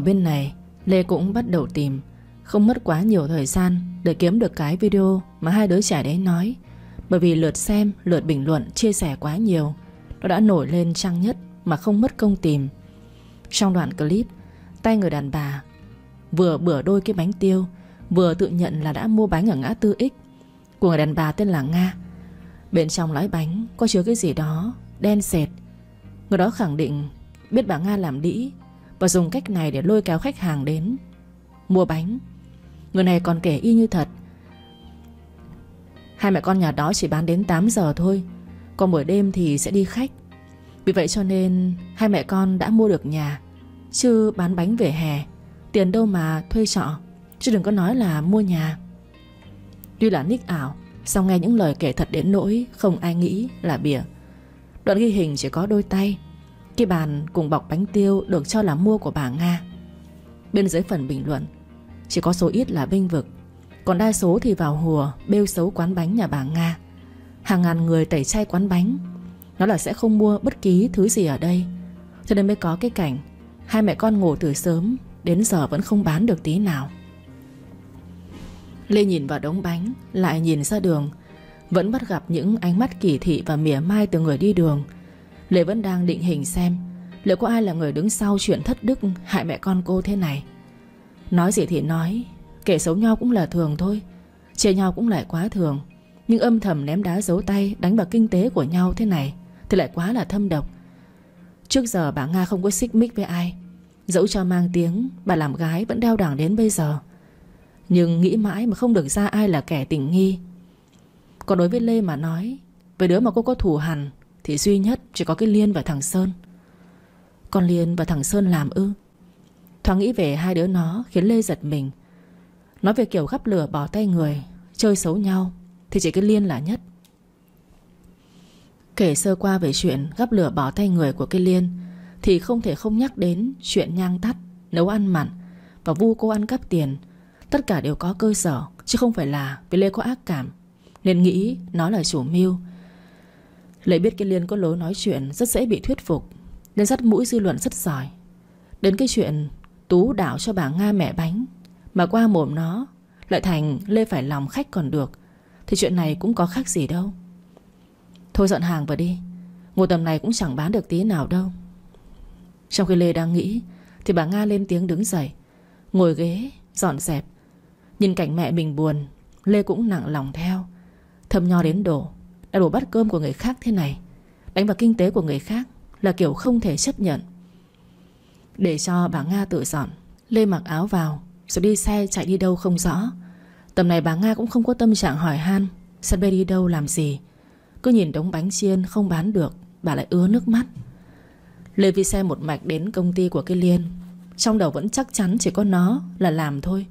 bên này Lê cũng bắt đầu tìm Không mất quá nhiều thời gian Để kiếm được cái video mà hai đứa trẻ đấy nói Bởi vì lượt xem, lượt bình luận, chia sẻ quá nhiều Nó đã nổi lên trang nhất Mà không mất công tìm Trong đoạn clip Tay người đàn bà Vừa bửa đôi cái bánh tiêu Vừa tự nhận là đã mua bánh ở ngã tư X Của người đàn bà tên là Nga Bên trong lõi bánh có chứa cái gì đó Đen sệt Người đó khẳng định Biết bà Nga làm đĩ và dùng cách này để lôi kéo khách hàng đến Mua bánh Người này còn kể y như thật Hai mẹ con nhà đó chỉ bán đến 8 giờ thôi Còn buổi đêm thì sẽ đi khách Vì vậy cho nên Hai mẹ con đã mua được nhà Chứ bán bánh về hè Tiền đâu mà thuê trọ Chứ đừng có nói là mua nhà Tuy là nick ảo Xong nghe những lời kể thật đến nỗi Không ai nghĩ là bịa Đoạn ghi hình chỉ có đôi tay cái bàn cùng bọc bánh tiêu được cho là mua của bà Nga Bên dưới phần bình luận Chỉ có số ít là binh vực Còn đa số thì vào hùa Bêu xấu quán bánh nhà bà Nga Hàng ngàn người tẩy chay quán bánh Nó là sẽ không mua bất kỳ thứ gì ở đây Cho nên mới có cái cảnh Hai mẹ con ngủ từ sớm Đến giờ vẫn không bán được tí nào Lê nhìn vào đống bánh Lại nhìn ra đường Vẫn bắt gặp những ánh mắt kỳ thị và mỉa mai từ người đi đường Lệ vẫn đang định hình xem Liệu có ai là người đứng sau chuyện thất đức Hại mẹ con cô thế này Nói gì thì nói kẻ xấu nhau cũng là thường thôi Chê nhau cũng lại quá thường Nhưng âm thầm ném đá giấu tay Đánh vào kinh tế của nhau thế này Thì lại quá là thâm độc Trước giờ bà Nga không có xích mích với ai Dẫu cho mang tiếng Bà làm gái vẫn đeo đẳng đến bây giờ Nhưng nghĩ mãi mà không được ra ai là kẻ tình nghi Còn đối với Lê mà nói Với đứa mà cô có thù hằn thì duy nhất chỉ có cái Liên và thằng Sơn Còn Liên và thằng Sơn làm ư Thoáng nghĩ về hai đứa nó Khiến Lê giật mình Nói về kiểu gắp lửa bỏ tay người Chơi xấu nhau Thì chỉ cái Liên là nhất Kể sơ qua về chuyện gắp lửa bỏ tay người của cái Liên Thì không thể không nhắc đến chuyện nhang tắt Nấu ăn mặn Và vu cô ăn cắp tiền Tất cả đều có cơ sở Chứ không phải là vì Lê có ác cảm Nên nghĩ nó là chủ mưu Lệ biết cái Liên có lối nói chuyện Rất dễ bị thuyết phục Nên dắt mũi dư luận rất giỏi Đến cái chuyện Tú đảo cho bà Nga mẹ bánh Mà qua mồm nó Lại thành Lê phải lòng khách còn được Thì chuyện này cũng có khác gì đâu Thôi dọn hàng vào đi Ngô tầm này cũng chẳng bán được tí nào đâu Trong khi Lê đang nghĩ Thì bà Nga lên tiếng đứng dậy Ngồi ghế, dọn dẹp Nhìn cảnh mẹ mình buồn Lê cũng nặng lòng theo thầm nho đến đổ Đặt đổ bát cơm của người khác thế này Đánh vào kinh tế của người khác Là kiểu không thể chấp nhận Để cho bà Nga tự dọn Lê mặc áo vào Rồi đi xe chạy đi đâu không rõ Tầm này bà Nga cũng không có tâm trạng hỏi han Sân bê đi đâu làm gì Cứ nhìn đống bánh chiên không bán được Bà lại ứa nước mắt Lê vi xe một mạch đến công ty của cái Liên Trong đầu vẫn chắc chắn chỉ có nó là làm thôi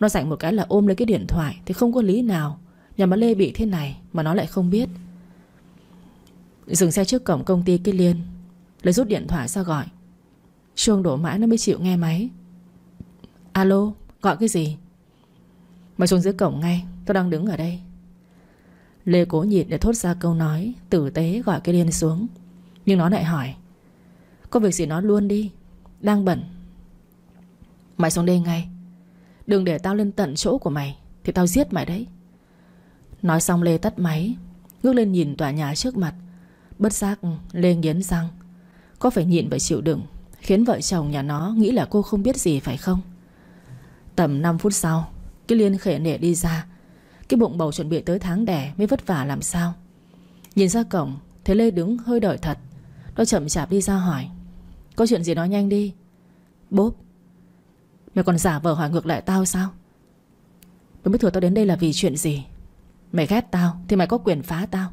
Nó dành một cái là ôm lấy cái điện thoại Thì không có lý nào Nhà mà Lê bị thế này mà nó lại không biết Dừng xe trước cổng công ty Kết Liên Lấy rút điện thoại ra gọi Chuông đổ mãi nó mới chịu nghe máy Alo, gọi cái gì? Mày xuống dưới cổng ngay Tao đang đứng ở đây Lê cố nhịn để thốt ra câu nói Tử tế gọi cái liên xuống Nhưng nó lại hỏi Có việc gì nó luôn đi Đang bận Mày xuống đây ngay Đừng để tao lên tận chỗ của mày Thì tao giết mày đấy Nói xong Lê tắt máy Ngước lên nhìn tòa nhà trước mặt Bất giác Lê nghiến răng Có phải nhịn và chịu đựng Khiến vợ chồng nhà nó nghĩ là cô không biết gì phải không Tầm 5 phút sau Cái liên khệ nệ đi ra Cái bụng bầu chuẩn bị tới tháng đẻ Mới vất vả làm sao Nhìn ra cổng Thấy Lê đứng hơi đợi thật Nó chậm chạp đi ra hỏi Có chuyện gì nói nhanh đi Bốp Mày còn giả vờ hỏi ngược lại tao sao Mày biết thừa tao đến đây là vì chuyện gì Mày ghét tao thì mày có quyền phá tao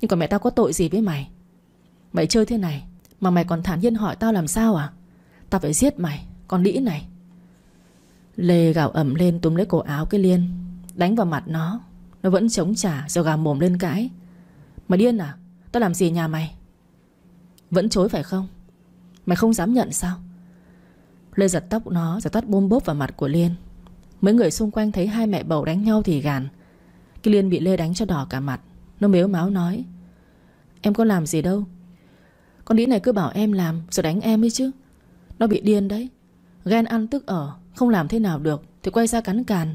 Nhưng còn mẹ tao có tội gì với mày Mày chơi thế này Mà mày còn thản nhiên hỏi tao làm sao à Tao phải giết mày Con lĩ này Lê gào ẩm lên túm lấy cổ áo cái liên Đánh vào mặt nó Nó vẫn chống trả rồi gào mồm lên cãi Mày điên à Tao làm gì nhà mày Vẫn chối phải không Mày không dám nhận sao Lê giật tóc nó rồi toát bôm bốp vào mặt của Liên Mấy người xung quanh thấy hai mẹ bầu đánh nhau thì gàn cái bị Lê đánh cho đỏ cả mặt Nó mếu máu nói Em có làm gì đâu Con đĩ này cứ bảo em làm rồi đánh em ấy chứ Nó bị điên đấy Ghen ăn tức ở Không làm thế nào được Thì quay ra cắn càn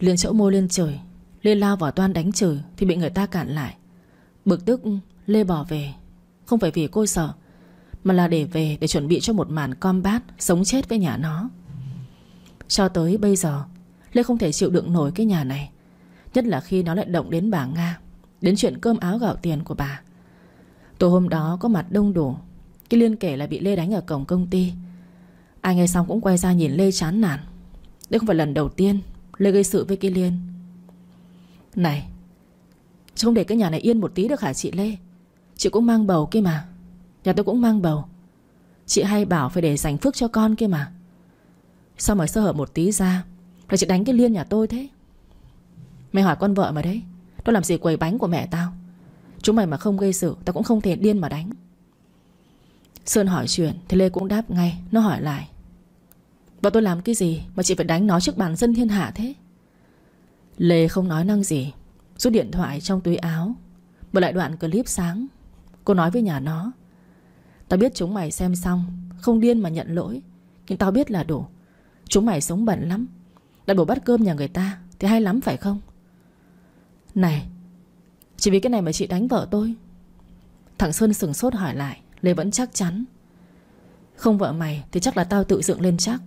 Liên chỗ môi Liên trời, Lê lao vào toan đánh trời Thì bị người ta cản lại Bực tức Lê bỏ về Không phải vì cô sợ Mà là để về để chuẩn bị cho một màn combat Sống chết với nhà nó Cho tới bây giờ Lê không thể chịu đựng nổi cái nhà này Nhất là khi nó lại động đến bà Nga Đến chuyện cơm áo gạo tiền của bà Tối hôm đó có mặt đông đủ Khi Liên kể là bị Lê đánh ở cổng công ty Ai nghe xong cũng quay ra nhìn Lê chán nản Đây không phải lần đầu tiên Lê gây sự với Kỳ Liên Này không để cái nhà này yên một tí được hả chị Lê Chị cũng mang bầu kia mà Nhà tôi cũng mang bầu Chị hay bảo phải để dành phước cho con kia mà Sao mà sơ hở một tí ra Là chị đánh cái Liên nhà tôi thế Mày hỏi con vợ mà đấy Nó làm gì quầy bánh của mẹ tao Chúng mày mà không gây sự Tao cũng không thể điên mà đánh Sơn hỏi chuyện Thì Lê cũng đáp ngay Nó hỏi lại Và tôi làm cái gì Mà chị phải đánh nó trước bàn dân thiên hạ thế Lê không nói năng gì Rút điện thoại trong túi áo mở lại đoạn clip sáng Cô nói với nhà nó Tao biết chúng mày xem xong Không điên mà nhận lỗi Nhưng tao biết là đủ Chúng mày sống bẩn lắm Đã đổ bắt cơm nhà người ta Thì hay lắm phải không này Chỉ vì cái này mà chị đánh vợ tôi Thằng Sơn sừng sốt hỏi lại Lê vẫn chắc chắn Không vợ mày thì chắc là tao tự dựng lên chắc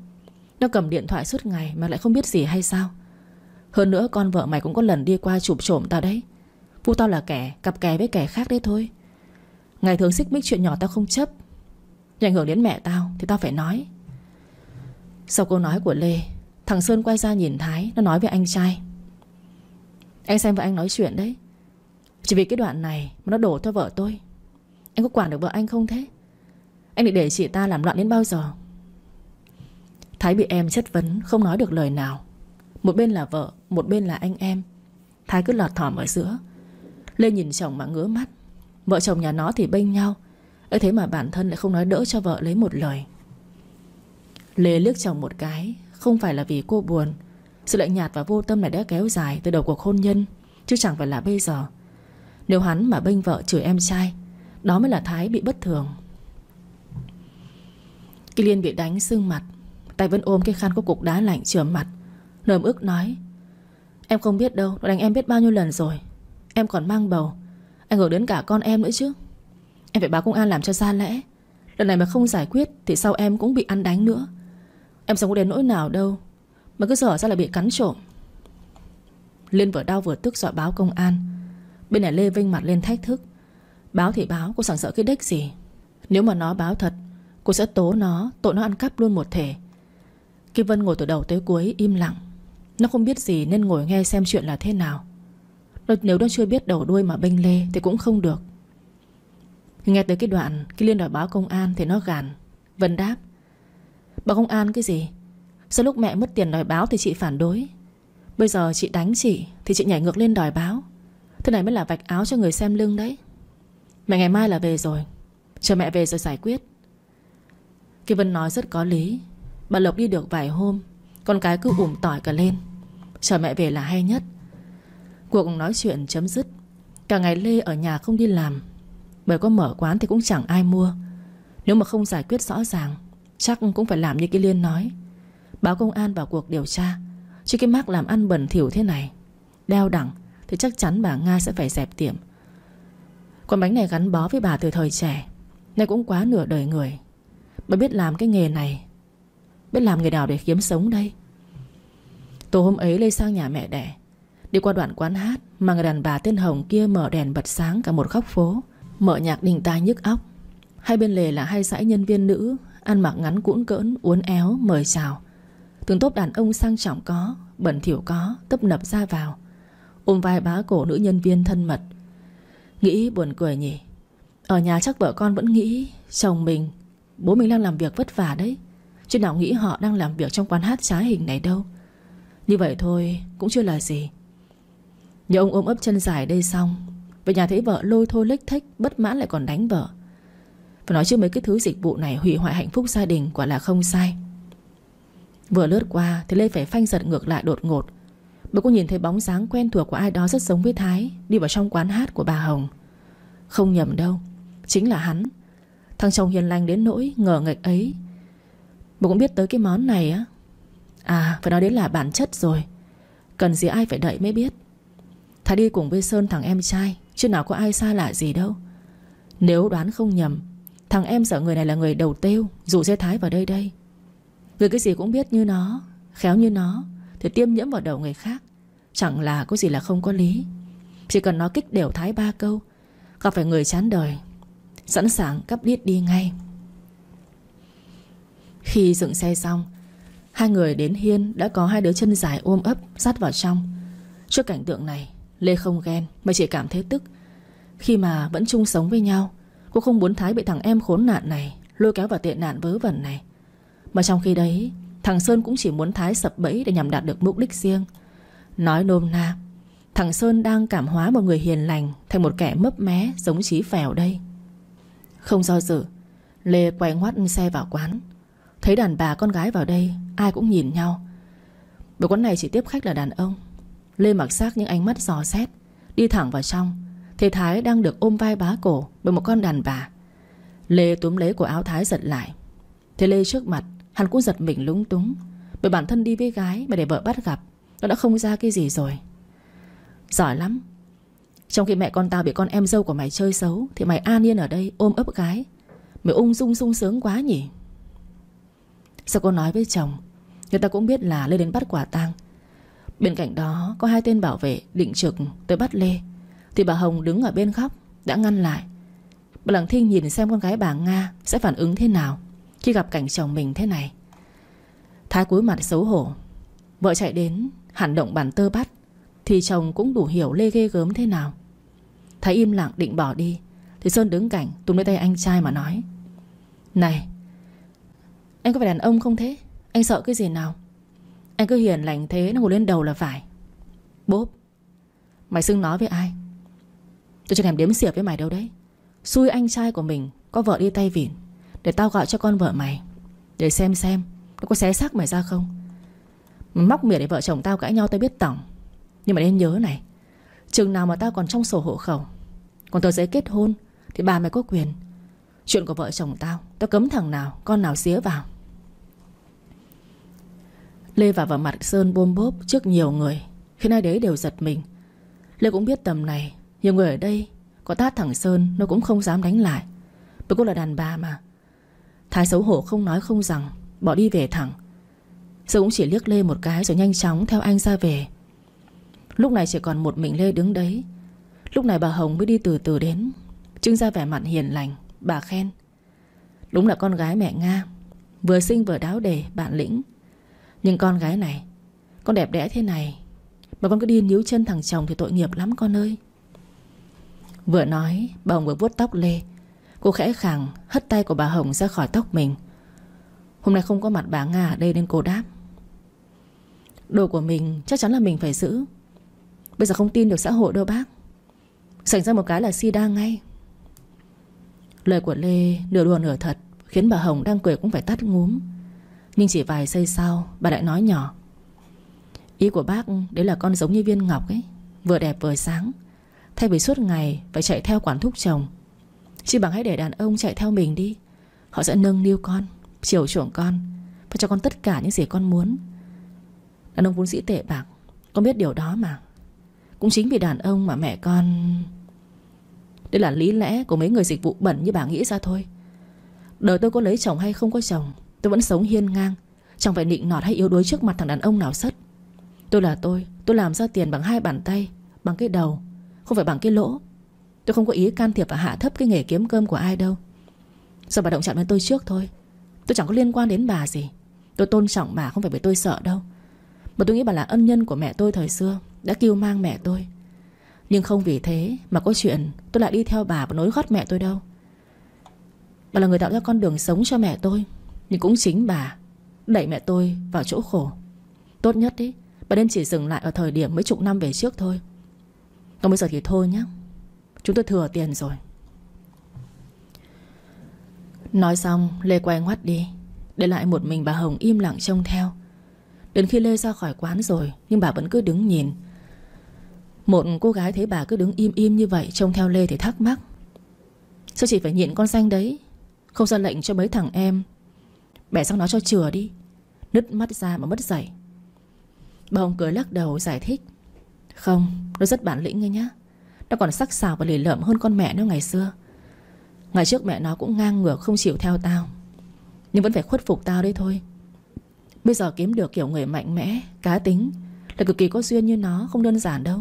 Nó cầm điện thoại suốt ngày mà lại không biết gì hay sao Hơn nữa con vợ mày cũng có lần đi qua chụp trộm tao đấy Vu tao là kẻ Cặp kè với kẻ khác đấy thôi Ngày thường xích mích chuyện nhỏ tao không chấp Nhưng ảnh hưởng đến mẹ tao Thì tao phải nói Sau câu nói của Lê Thằng Sơn quay ra nhìn Thái Nó nói với anh trai anh xem vợ anh nói chuyện đấy Chỉ vì cái đoạn này mà nó đổ cho vợ tôi Anh có quản được vợ anh không thế Anh định để chị ta làm loạn đến bao giờ Thái bị em chất vấn Không nói được lời nào Một bên là vợ Một bên là anh em Thái cứ lọt thỏm ở giữa Lê nhìn chồng mà ngứa mắt Vợ chồng nhà nó thì bênh nhau ấy thế mà bản thân lại không nói đỡ cho vợ lấy một lời Lê liếc chồng một cái Không phải là vì cô buồn sự lạnh nhạt và vô tâm này đã kéo dài Từ đầu cuộc hôn nhân Chứ chẳng phải là bây giờ Nếu hắn mà bênh vợ chửi em trai Đó mới là Thái bị bất thường Kỳ Liên bị đánh sưng mặt Tay vẫn ôm cái khăn có cục đá lạnh chườm mặt Nơm ức nói Em không biết đâu, nó đánh em biết bao nhiêu lần rồi Em còn mang bầu Anh hưởng đến cả con em nữa chứ Em phải báo công an làm cho ra lẽ Lần này mà không giải quyết Thì sau em cũng bị ăn đánh nữa Em sống có đến nỗi nào đâu mà cứ dở ra là bị cắn trộm Liên vừa đau vừa tức dọa báo công an Bên này Lê Vinh mặt lên thách thức Báo thì báo cô chẳng sợ cái đếch gì Nếu mà nó báo thật Cô sẽ tố nó Tội nó ăn cắp luôn một thể Kim Vân ngồi từ đầu tới cuối im lặng Nó không biết gì nên ngồi nghe xem chuyện là thế nào Nếu nó chưa biết đầu đuôi mà bênh lê Thì cũng không được Nghe tới cái đoạn Khi Liên đòi báo công an thì nó gàn Vân đáp Báo công an cái gì sau lúc mẹ mất tiền đòi báo thì chị phản đối Bây giờ chị đánh chị Thì chị nhảy ngược lên đòi báo Thế này mới là vạch áo cho người xem lưng đấy Mẹ ngày mai là về rồi Chờ mẹ về rồi giải quyết Kỳ Vân nói rất có lý Bà Lộc đi được vài hôm Con cái cứ ủm tỏi cả lên Chờ mẹ về là hay nhất Cuộc nói chuyện chấm dứt Cả ngày Lê ở nhà không đi làm Bởi có mở quán thì cũng chẳng ai mua Nếu mà không giải quyết rõ ràng Chắc cũng phải làm như cái Liên nói Báo công an vào cuộc điều tra Chứ cái mắc làm ăn bẩn thỉu thế này Đeo đẳng Thì chắc chắn bà Nga sẽ phải dẹp tiệm Con bánh này gắn bó với bà từ thời trẻ Nay cũng quá nửa đời người Bà biết làm cái nghề này Biết làm nghề nào để kiếm sống đây Tối hôm ấy Lê sang nhà mẹ đẻ Đi qua đoạn quán hát Mà người đàn bà tên Hồng kia mở đèn bật sáng cả một góc phố Mở nhạc đình tai nhức óc Hai bên lề là hai dãy nhân viên nữ Ăn mặc ngắn cũn cỡn, uốn éo, mời chào Từng tốp đàn ông sang trọng có Bẩn thiểu có Tấp nập ra vào Ôm vai bá cổ nữ nhân viên thân mật Nghĩ buồn cười nhỉ Ở nhà chắc vợ con vẫn nghĩ Chồng mình Bố mình đang làm việc vất vả đấy Chứ nào nghĩ họ đang làm việc trong quán hát trái hình này đâu Như vậy thôi Cũng chưa là gì Nhờ ông ôm ấp chân dài đây xong Về nhà thấy vợ lôi thôi lếch thách Bất mãn lại còn đánh vợ Phải nói chứ mấy cái thứ dịch vụ này hủy hoại hạnh phúc gia đình Quả là không sai Vừa lướt qua thì Lê phải phanh giật ngược lại đột ngột Bởi cô nhìn thấy bóng dáng quen thuộc của ai đó rất giống với Thái Đi vào trong quán hát của bà Hồng Không nhầm đâu Chính là hắn Thằng chồng hiền lành đến nỗi ngờ nghệch ấy Bố cũng biết tới cái món này á À phải nói đến là bản chất rồi Cần gì ai phải đợi mới biết Thái đi cùng với Sơn thằng em trai Chứ nào có ai xa lạ gì đâu Nếu đoán không nhầm Thằng em sợ người này là người đầu tiêu Dụ dê Thái vào đây đây Người cái gì cũng biết như nó Khéo như nó Thì tiêm nhiễm vào đầu người khác Chẳng là có gì là không có lý Chỉ cần nó kích đều thái ba câu Gặp phải người chán đời Sẵn sàng cắp điết đi ngay Khi dựng xe xong Hai người đến hiên Đã có hai đứa chân dài ôm ấp Sát vào trong Trước cảnh tượng này Lê không ghen Mà chỉ cảm thấy tức Khi mà vẫn chung sống với nhau Cô không muốn Thái bị thằng em khốn nạn này Lôi kéo vào tệ nạn vớ vẩn này mà trong khi đấy Thằng Sơn cũng chỉ muốn Thái sập bẫy Để nhằm đạt được mục đích riêng Nói nôm na Thằng Sơn đang cảm hóa một người hiền lành Thành một kẻ mấp mé giống trí phèo đây Không do dự Lê quay ngoắt xe vào quán Thấy đàn bà con gái vào đây Ai cũng nhìn nhau Bởi quán này chỉ tiếp khách là đàn ông Lê mặc xác những ánh mắt giò xét Đi thẳng vào trong Thế Thái đang được ôm vai bá cổ Bởi một con đàn bà Lê túm lấy của áo Thái giật lại Thế Lê trước mặt Hắn cũng giật mình lúng túng Bởi bản thân đi với gái mà để vợ bắt gặp Nó đã không ra cái gì rồi Giỏi lắm Trong khi mẹ con tao bị con em dâu của mày chơi xấu Thì mày an yên ở đây ôm ấp gái Mày ung dung sung sướng quá nhỉ Sao cô nói với chồng Người ta cũng biết là Lê đến bắt quả tang Bên cạnh đó có hai tên bảo vệ Định trực tới bắt Lê Thì bà Hồng đứng ở bên khóc Đã ngăn lại Bà Lăng Thinh nhìn xem con gái bà Nga Sẽ phản ứng thế nào khi gặp cảnh chồng mình thế này Thái cúi mặt xấu hổ Vợ chạy đến hẳn động bàn tơ bắt Thì chồng cũng đủ hiểu lê ghê gớm thế nào Thái im lặng định bỏ đi Thì Sơn đứng cạnh túm lấy tay anh trai mà nói Này Anh có phải đàn ông không thế Anh sợ cái gì nào Anh cứ hiền lành thế nó ngồi lên đầu là phải Bốp Mày xưng nói với ai Tôi chẳng thèm đếm xỉa với mày đâu đấy Xui anh trai của mình Có vợ đi tay vỉn để tao gọi cho con vợ mày Để xem xem Nó có xé xác mày ra không mày Móc miệng để vợ chồng tao cãi nhau tao biết tổng Nhưng mà nên nhớ này Chừng nào mà tao còn trong sổ hộ khẩu Còn tờ giấy kết hôn Thì bà mày có quyền Chuyện của vợ chồng tao Tao cấm thằng nào Con nào xía vào Lê và vào mặt Sơn bôm bốp trước nhiều người khi nay đấy đều giật mình Lê cũng biết tầm này Nhiều người ở đây Có tát thằng Sơn Nó cũng không dám đánh lại Bởi cô là đàn bà mà Thái xấu hổ không nói không rằng Bỏ đi về thẳng Sơ cũng chỉ liếc Lê một cái rồi nhanh chóng theo anh ra về Lúc này chỉ còn một mình Lê đứng đấy Lúc này bà Hồng mới đi từ từ đến Trưng ra vẻ mặt hiền lành Bà khen Đúng là con gái mẹ Nga Vừa sinh vừa đáo đề bạn lĩnh Nhưng con gái này Con đẹp đẽ thế này Mà con cứ đi níu chân thằng chồng thì tội nghiệp lắm con ơi Vừa nói Bà Hồng vừa vuốt tóc Lê Cô khẽ khàng hất tay của bà Hồng ra khỏi tóc mình Hôm nay không có mặt bà Nga ở đây nên cô đáp Đồ của mình chắc chắn là mình phải giữ Bây giờ không tin được xã hội đâu bác Xảy ra một cái là si đa ngay Lời của Lê nửa đùa nửa thật Khiến bà Hồng đang cười cũng phải tắt ngúm Nhưng chỉ vài giây sau Bà lại nói nhỏ Ý của bác đấy là con giống như viên ngọc ấy Vừa đẹp vừa sáng Thay vì suốt ngày phải chạy theo quản thúc chồng chỉ bằng hãy để đàn ông chạy theo mình đi Họ sẽ nâng niu con Chiều chuộng con Và cho con tất cả những gì con muốn Đàn ông vốn sĩ tệ bạc Con biết điều đó mà Cũng chính vì đàn ông mà mẹ con Đây là lý lẽ của mấy người dịch vụ bẩn như bà nghĩ ra thôi Đời tôi có lấy chồng hay không có chồng Tôi vẫn sống hiên ngang Chẳng phải nịnh nọt hay yếu đuối trước mặt thằng đàn ông nào sất Tôi là tôi Tôi làm ra tiền bằng hai bàn tay Bằng cái đầu Không phải bằng cái lỗ Tôi không có ý can thiệp và hạ thấp cái nghề kiếm cơm của ai đâu Sao bà động chạm đến tôi trước thôi Tôi chẳng có liên quan đến bà gì Tôi tôn trọng bà không phải bởi tôi sợ đâu Mà tôi nghĩ bà là ân nhân của mẹ tôi thời xưa Đã kêu mang mẹ tôi Nhưng không vì thế mà có chuyện Tôi lại đi theo bà và nối gót mẹ tôi đâu Bà là người tạo ra con đường sống cho mẹ tôi Nhưng cũng chính bà Đẩy mẹ tôi vào chỗ khổ Tốt nhất ý Bà nên chỉ dừng lại ở thời điểm mấy chục năm về trước thôi Còn bây giờ thì thôi nhé Chúng tôi thừa tiền rồi Nói xong Lê quay ngoắt đi Để lại một mình bà Hồng im lặng trông theo Đến khi Lê ra khỏi quán rồi Nhưng bà vẫn cứ đứng nhìn Một cô gái thấy bà cứ đứng im im như vậy Trông theo Lê thì thắc mắc Sao chị phải nhịn con xanh đấy Không ra lệnh cho mấy thằng em Bẻ sang nó cho chừa đi Nứt mắt ra mà mất dậy Bà Hồng cười lắc đầu giải thích Không, nó rất bản lĩnh ngươi nhá nó còn sắc sảo và lì lợm hơn con mẹ nó ngày xưa Ngày trước mẹ nó cũng ngang ngược Không chịu theo tao Nhưng vẫn phải khuất phục tao đấy thôi Bây giờ kiếm được kiểu người mạnh mẽ Cá tính Là cực kỳ có duyên như nó Không đơn giản đâu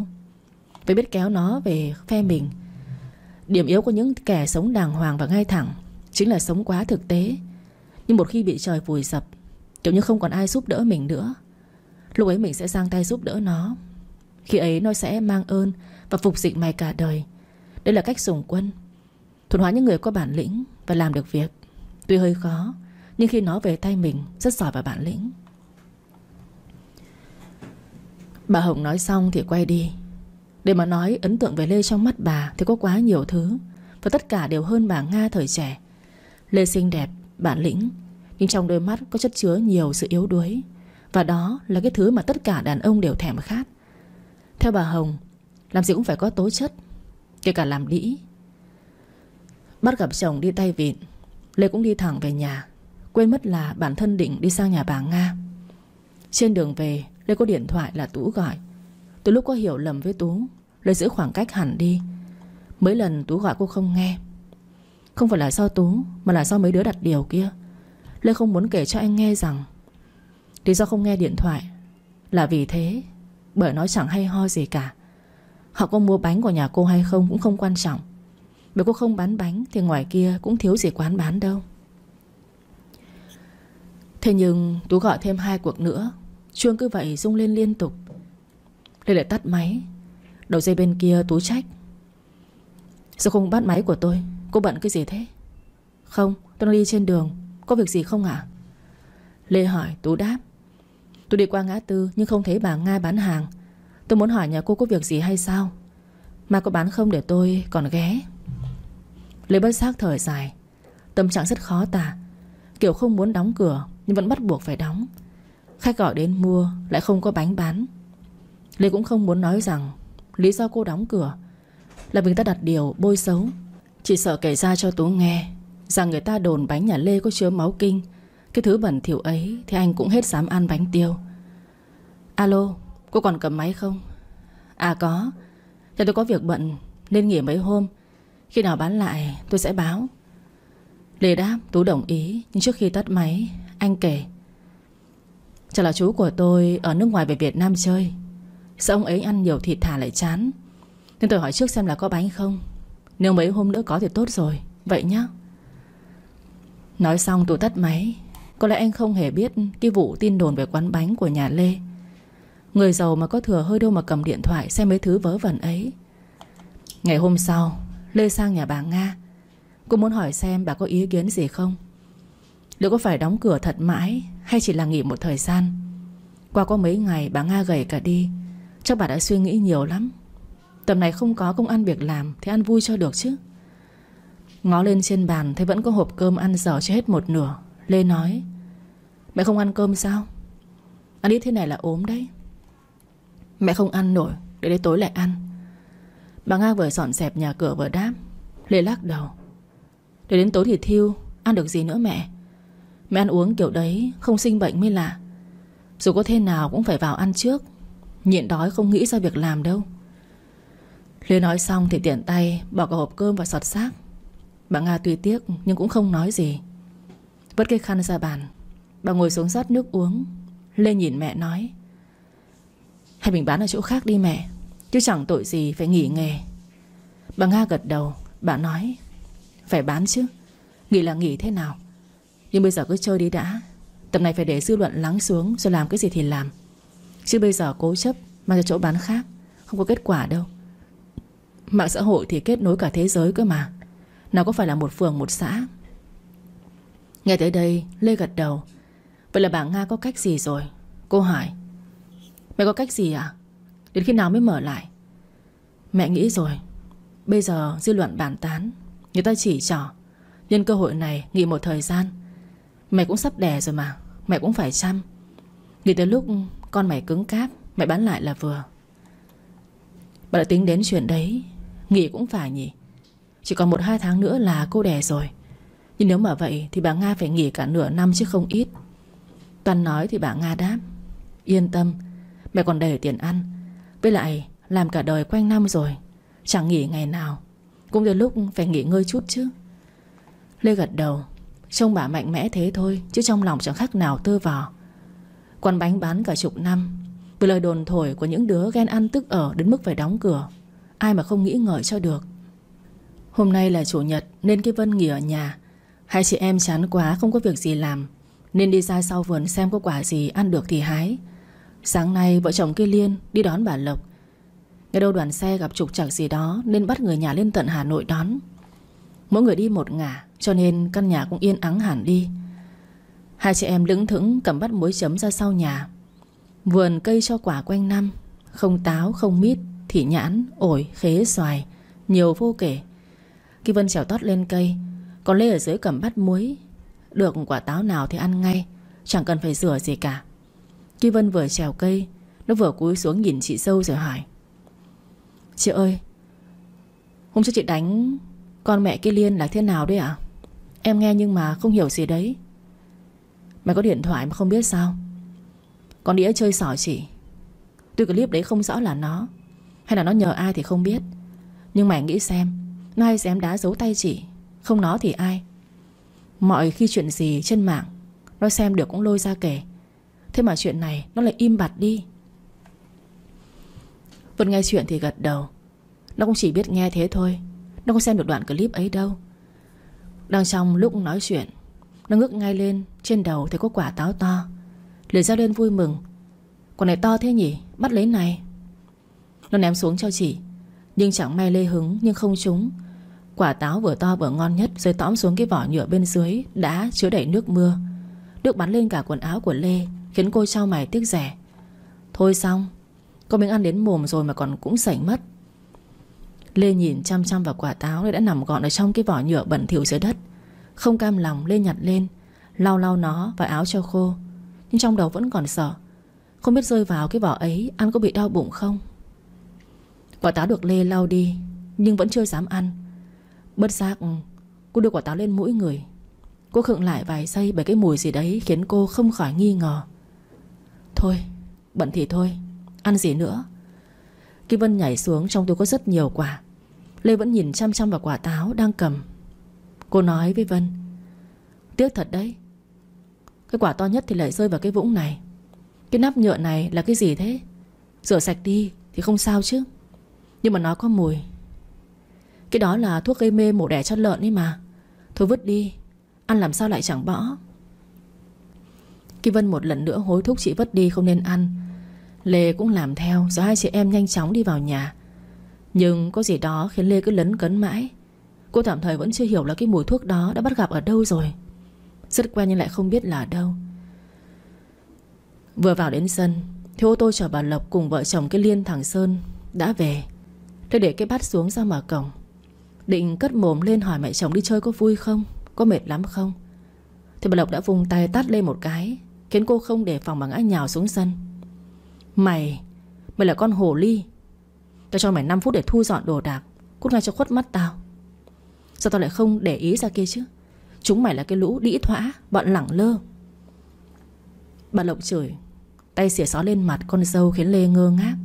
Phải biết kéo nó về phe mình Điểm yếu của những kẻ sống đàng hoàng và ngay thẳng Chính là sống quá thực tế Nhưng một khi bị trời vùi dập Kiểu như không còn ai giúp đỡ mình nữa Lúc ấy mình sẽ sang tay giúp đỡ nó Khi ấy nó sẽ mang ơn và phục dịch mày cả đời Đây là cách dùng quân Thuần hóa những người có bản lĩnh và làm được việc Tuy hơi khó Nhưng khi nó về tay mình rất giỏi và bản lĩnh Bà Hồng nói xong thì quay đi Để mà nói ấn tượng về Lê trong mắt bà Thì có quá nhiều thứ Và tất cả đều hơn bà Nga thời trẻ Lê xinh đẹp, bản lĩnh Nhưng trong đôi mắt có chất chứa nhiều sự yếu đuối Và đó là cái thứ mà tất cả đàn ông đều thèm khát Theo bà Hồng làm gì cũng phải có tố chất Kể cả làm đĩ Bắt gặp chồng đi tay vịn Lê cũng đi thẳng về nhà Quên mất là bản thân định đi sang nhà bà Nga Trên đường về Lê có điện thoại là Tú gọi Từ lúc có hiểu lầm với Tú Lê giữ khoảng cách hẳn đi Mấy lần Tú gọi cô không nghe Không phải là do Tú Mà là do mấy đứa đặt điều kia Lê không muốn kể cho anh nghe rằng Lý do không nghe điện thoại Là vì thế Bởi nó chẳng hay ho gì cả Họ có mua bánh của nhà cô hay không cũng không quan trọng Bởi cô không bán bánh Thì ngoài kia cũng thiếu gì quán bán đâu Thế nhưng Tú gọi thêm hai cuộc nữa Chuông cứ vậy rung lên liên tục Lê lại tắt máy Đầu dây bên kia Tú trách Sao không bắt máy của tôi Cô bận cái gì thế Không tôi đang đi trên đường Có việc gì không ạ Lê hỏi Tú đáp Tôi đi qua ngã tư nhưng không thấy bà Nga bán hàng Tôi muốn hỏi nhà cô có việc gì hay sao Mà có bán không để tôi còn ghé lê bất giác thở dài Tâm trạng rất khó tả Kiểu không muốn đóng cửa Nhưng vẫn bắt buộc phải đóng Khách gọi đến mua lại không có bánh bán Lê cũng không muốn nói rằng Lý do cô đóng cửa Là vì ta đặt điều bôi xấu Chỉ sợ kể ra cho Tú nghe Rằng người ta đồn bánh nhà Lê có chứa máu kinh Cái thứ bẩn thỉu ấy Thì anh cũng hết dám ăn bánh tiêu Alo Cô còn cầm máy không À có Thì tôi có việc bận nên nghỉ mấy hôm Khi nào bán lại tôi sẽ báo Lê đáp Tú đồng ý Nhưng trước khi tắt máy Anh kể Chả là chú của tôi ở nước ngoài về Việt Nam chơi Sợ ông ấy ăn nhiều thịt thả lại chán Nên tôi hỏi trước xem là có bánh không Nếu mấy hôm nữa có thì tốt rồi Vậy nhá Nói xong tôi tắt máy Có lẽ anh không hề biết Cái vụ tin đồn về quán bánh của nhà Lê Người giàu mà có thừa hơi đâu mà cầm điện thoại Xem mấy thứ vớ vẩn ấy Ngày hôm sau Lê sang nhà bà Nga Cô muốn hỏi xem bà có ý kiến gì không Liệu có phải đóng cửa thật mãi Hay chỉ là nghỉ một thời gian Qua có mấy ngày bà Nga gầy cả đi Chắc bà đã suy nghĩ nhiều lắm Tầm này không có công ăn việc làm Thì ăn vui cho được chứ Ngó lên trên bàn thấy vẫn có hộp cơm ăn dở chưa hết một nửa Lê nói Mẹ không ăn cơm sao Ăn ít thế này là ốm đấy Mẹ không ăn nổi Để đến tối lại ăn Bà Nga vừa dọn dẹp nhà cửa vừa đáp Lê lắc đầu Để đến tối thì thiêu Ăn được gì nữa mẹ Mẹ ăn uống kiểu đấy Không sinh bệnh mới lạ Dù có thế nào cũng phải vào ăn trước Nhịn đói không nghĩ ra việc làm đâu Lê nói xong thì tiện tay Bỏ cả hộp cơm vào sọt xác Bà Nga tuy tiếc nhưng cũng không nói gì Vất cái khăn ra bàn Bà ngồi xuống rót nước uống Lê nhìn mẹ nói hay mình bán ở chỗ khác đi mẹ Chứ chẳng tội gì phải nghỉ nghề Bà Nga gật đầu Bà nói Phải bán chứ Nghỉ là nghỉ thế nào Nhưng bây giờ cứ chơi đi đã Tập này phải để dư luận lắng xuống Rồi làm cái gì thì làm Chứ bây giờ cố chấp Mang cho chỗ bán khác Không có kết quả đâu Mạng xã hội thì kết nối cả thế giới cơ mà Nào có phải là một phường một xã Nghe tới đây Lê gật đầu Vậy là bà Nga có cách gì rồi Cô hỏi Mẹ có cách gì à Đến khi nào mới mở lại Mẹ nghĩ rồi Bây giờ dư luận bàn tán Người ta chỉ trỏ Nhân cơ hội này nghỉ một thời gian Mẹ cũng sắp đẻ rồi mà Mẹ cũng phải chăm Nghỉ tới lúc con mày cứng cáp Mẹ bán lại là vừa Bà đã tính đến chuyện đấy Nghỉ cũng phải nhỉ Chỉ còn một hai tháng nữa là cô đẻ rồi Nhưng nếu mà vậy thì bà Nga phải nghỉ cả nửa năm chứ không ít Toàn nói thì bà Nga đáp Yên tâm Mẹ còn để tiền ăn Với lại làm cả đời quanh năm rồi Chẳng nghỉ ngày nào Cũng đến lúc phải nghỉ ngơi chút chứ Lê gật đầu Trông bà mạnh mẽ thế thôi Chứ trong lòng chẳng khác nào tơ vò Quán bánh bán cả chục năm Vì lời đồn thổi của những đứa ghen ăn tức ở Đến mức phải đóng cửa Ai mà không nghĩ ngợi cho được Hôm nay là chủ nhật nên cái Vân nghỉ ở nhà Hai chị em chán quá không có việc gì làm Nên đi ra sau vườn xem có quả gì ăn được thì hái Sáng nay vợ chồng kia Liên đi đón bà Lộc Ngay đâu đoàn xe gặp trục trặc gì đó Nên bắt người nhà lên tận Hà Nội đón Mỗi người đi một ngả Cho nên căn nhà cũng yên ắng hẳn đi Hai chị em lững thững cầm bắt muối chấm ra sau nhà Vườn cây cho quả quanh năm Không táo, không mít, thị nhãn, ổi, khế, xoài Nhiều vô kể Khi Vân trèo tót lên cây Còn Lê ở dưới cầm bắt muối Được quả táo nào thì ăn ngay Chẳng cần phải rửa gì cả Kim Vân vừa trèo cây Nó vừa cúi xuống nhìn chị sâu rồi hỏi Chị ơi Hôm trước chị đánh Con mẹ kia Liên là thế nào đấy ạ Em nghe nhưng mà không hiểu gì đấy Mày có điện thoại mà không biết sao Con đĩa chơi sỏ chị Tuy clip đấy không rõ là nó Hay là nó nhờ ai thì không biết Nhưng mày nghĩ xem Nó hay xem đá giấu tay chị Không nó thì ai Mọi khi chuyện gì trên mạng Nó xem được cũng lôi ra kể Thế mà chuyện này nó lại im bặt đi Vân nghe chuyện thì gật đầu Nó cũng chỉ biết nghe thế thôi Nó không xem được đoạn clip ấy đâu Đang trong lúc nói chuyện Nó ngước ngay lên Trên đầu thấy có quả táo to Liền ra lên vui mừng Quả này to thế nhỉ Bắt lấy này Nó ném xuống cho chị Nhưng chẳng may lê hứng nhưng không trúng Quả táo vừa to vừa ngon nhất Rơi tõm xuống cái vỏ nhựa bên dưới Đã chứa đầy nước mưa Nước bắn lên cả quần áo của Lê Khiến cô trao mày tiếc rẻ Thôi xong cô miếng ăn đến mồm rồi mà còn cũng sảy mất Lê nhìn chăm chăm vào quả táo Đã nằm gọn ở trong cái vỏ nhựa bẩn thỉu dưới đất Không cam lòng Lê nhặt lên Lau lau nó và áo cho khô Nhưng trong đầu vẫn còn sợ Không biết rơi vào cái vỏ ấy Ăn có bị đau bụng không Quả táo được Lê lau đi Nhưng vẫn chưa dám ăn Bất giác cô đưa quả táo lên mũi người Cô khựng lại vài giây bởi cái mùi gì đấy Khiến cô không khỏi nghi ngờ Thôi bận thì thôi Ăn gì nữa Kim Vân nhảy xuống trong tôi có rất nhiều quả Lê vẫn nhìn chăm chăm vào quả táo đang cầm Cô nói với Vân Tiếc thật đấy Cái quả to nhất thì lại rơi vào cái vũng này Cái nắp nhựa này là cái gì thế Rửa sạch đi thì không sao chứ Nhưng mà nó có mùi Cái đó là thuốc gây mê mổ đẻ cho lợn ấy mà Thôi vứt đi Ăn làm sao lại chẳng bỏ khi Vân một lần nữa hối thúc chị vất đi không nên ăn Lê cũng làm theo Rồi hai chị em nhanh chóng đi vào nhà Nhưng có gì đó khiến Lê cứ lấn cấn mãi Cô tạm thời vẫn chưa hiểu là cái mùi thuốc đó đã bắt gặp ở đâu rồi Rất quen nhưng lại không biết là ở đâu Vừa vào đến sân Thì ô tô chở bà Lộc cùng vợ chồng cái Liên thằng Sơn Đã về Tôi để cái bát xuống ra mở cổng Định cất mồm lên hỏi mẹ chồng đi chơi có vui không Có mệt lắm không Thì bà Lộc đã vùng tay tát lên một cái Khiến cô không để phòng mà ngã nhào xuống sân Mày Mày là con hồ ly Tao cho mày 5 phút để thu dọn đồ đạc Cút ngay cho khuất mắt tao Sao tao lại không để ý ra kia chứ Chúng mày là cái lũ đĩ thỏa Bọn lẳng lơ Bà Lộc chửi Tay xỉa xó lên mặt con dâu khiến Lê ngơ ngác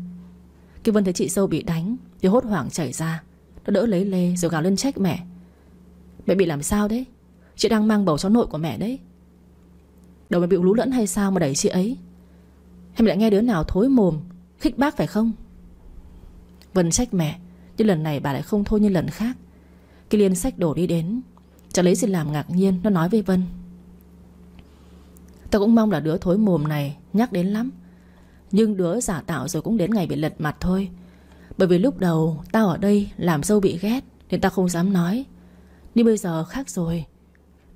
Khi Vân thấy chị dâu bị đánh Thì hốt hoảng chảy ra Nó đỡ lấy Lê rồi gào lên trách mẹ Mẹ bị làm sao đấy Chị đang mang bầu cháu nội của mẹ đấy Đầu mày bị lú lẫn hay sao mà đẩy chị ấy Hay mày lại nghe đứa nào thối mồm Khích bác phải không Vân trách mẹ Nhưng lần này bà lại không thôi như lần khác Khi Liên sách đổ đi đến Chẳng lấy gì làm ngạc nhiên Nó nói với Vân Tao cũng mong là đứa thối mồm này Nhắc đến lắm Nhưng đứa giả tạo rồi cũng đến ngày bị lật mặt thôi Bởi vì lúc đầu tao ở đây Làm dâu bị ghét Nên tao không dám nói Nhưng bây giờ khác rồi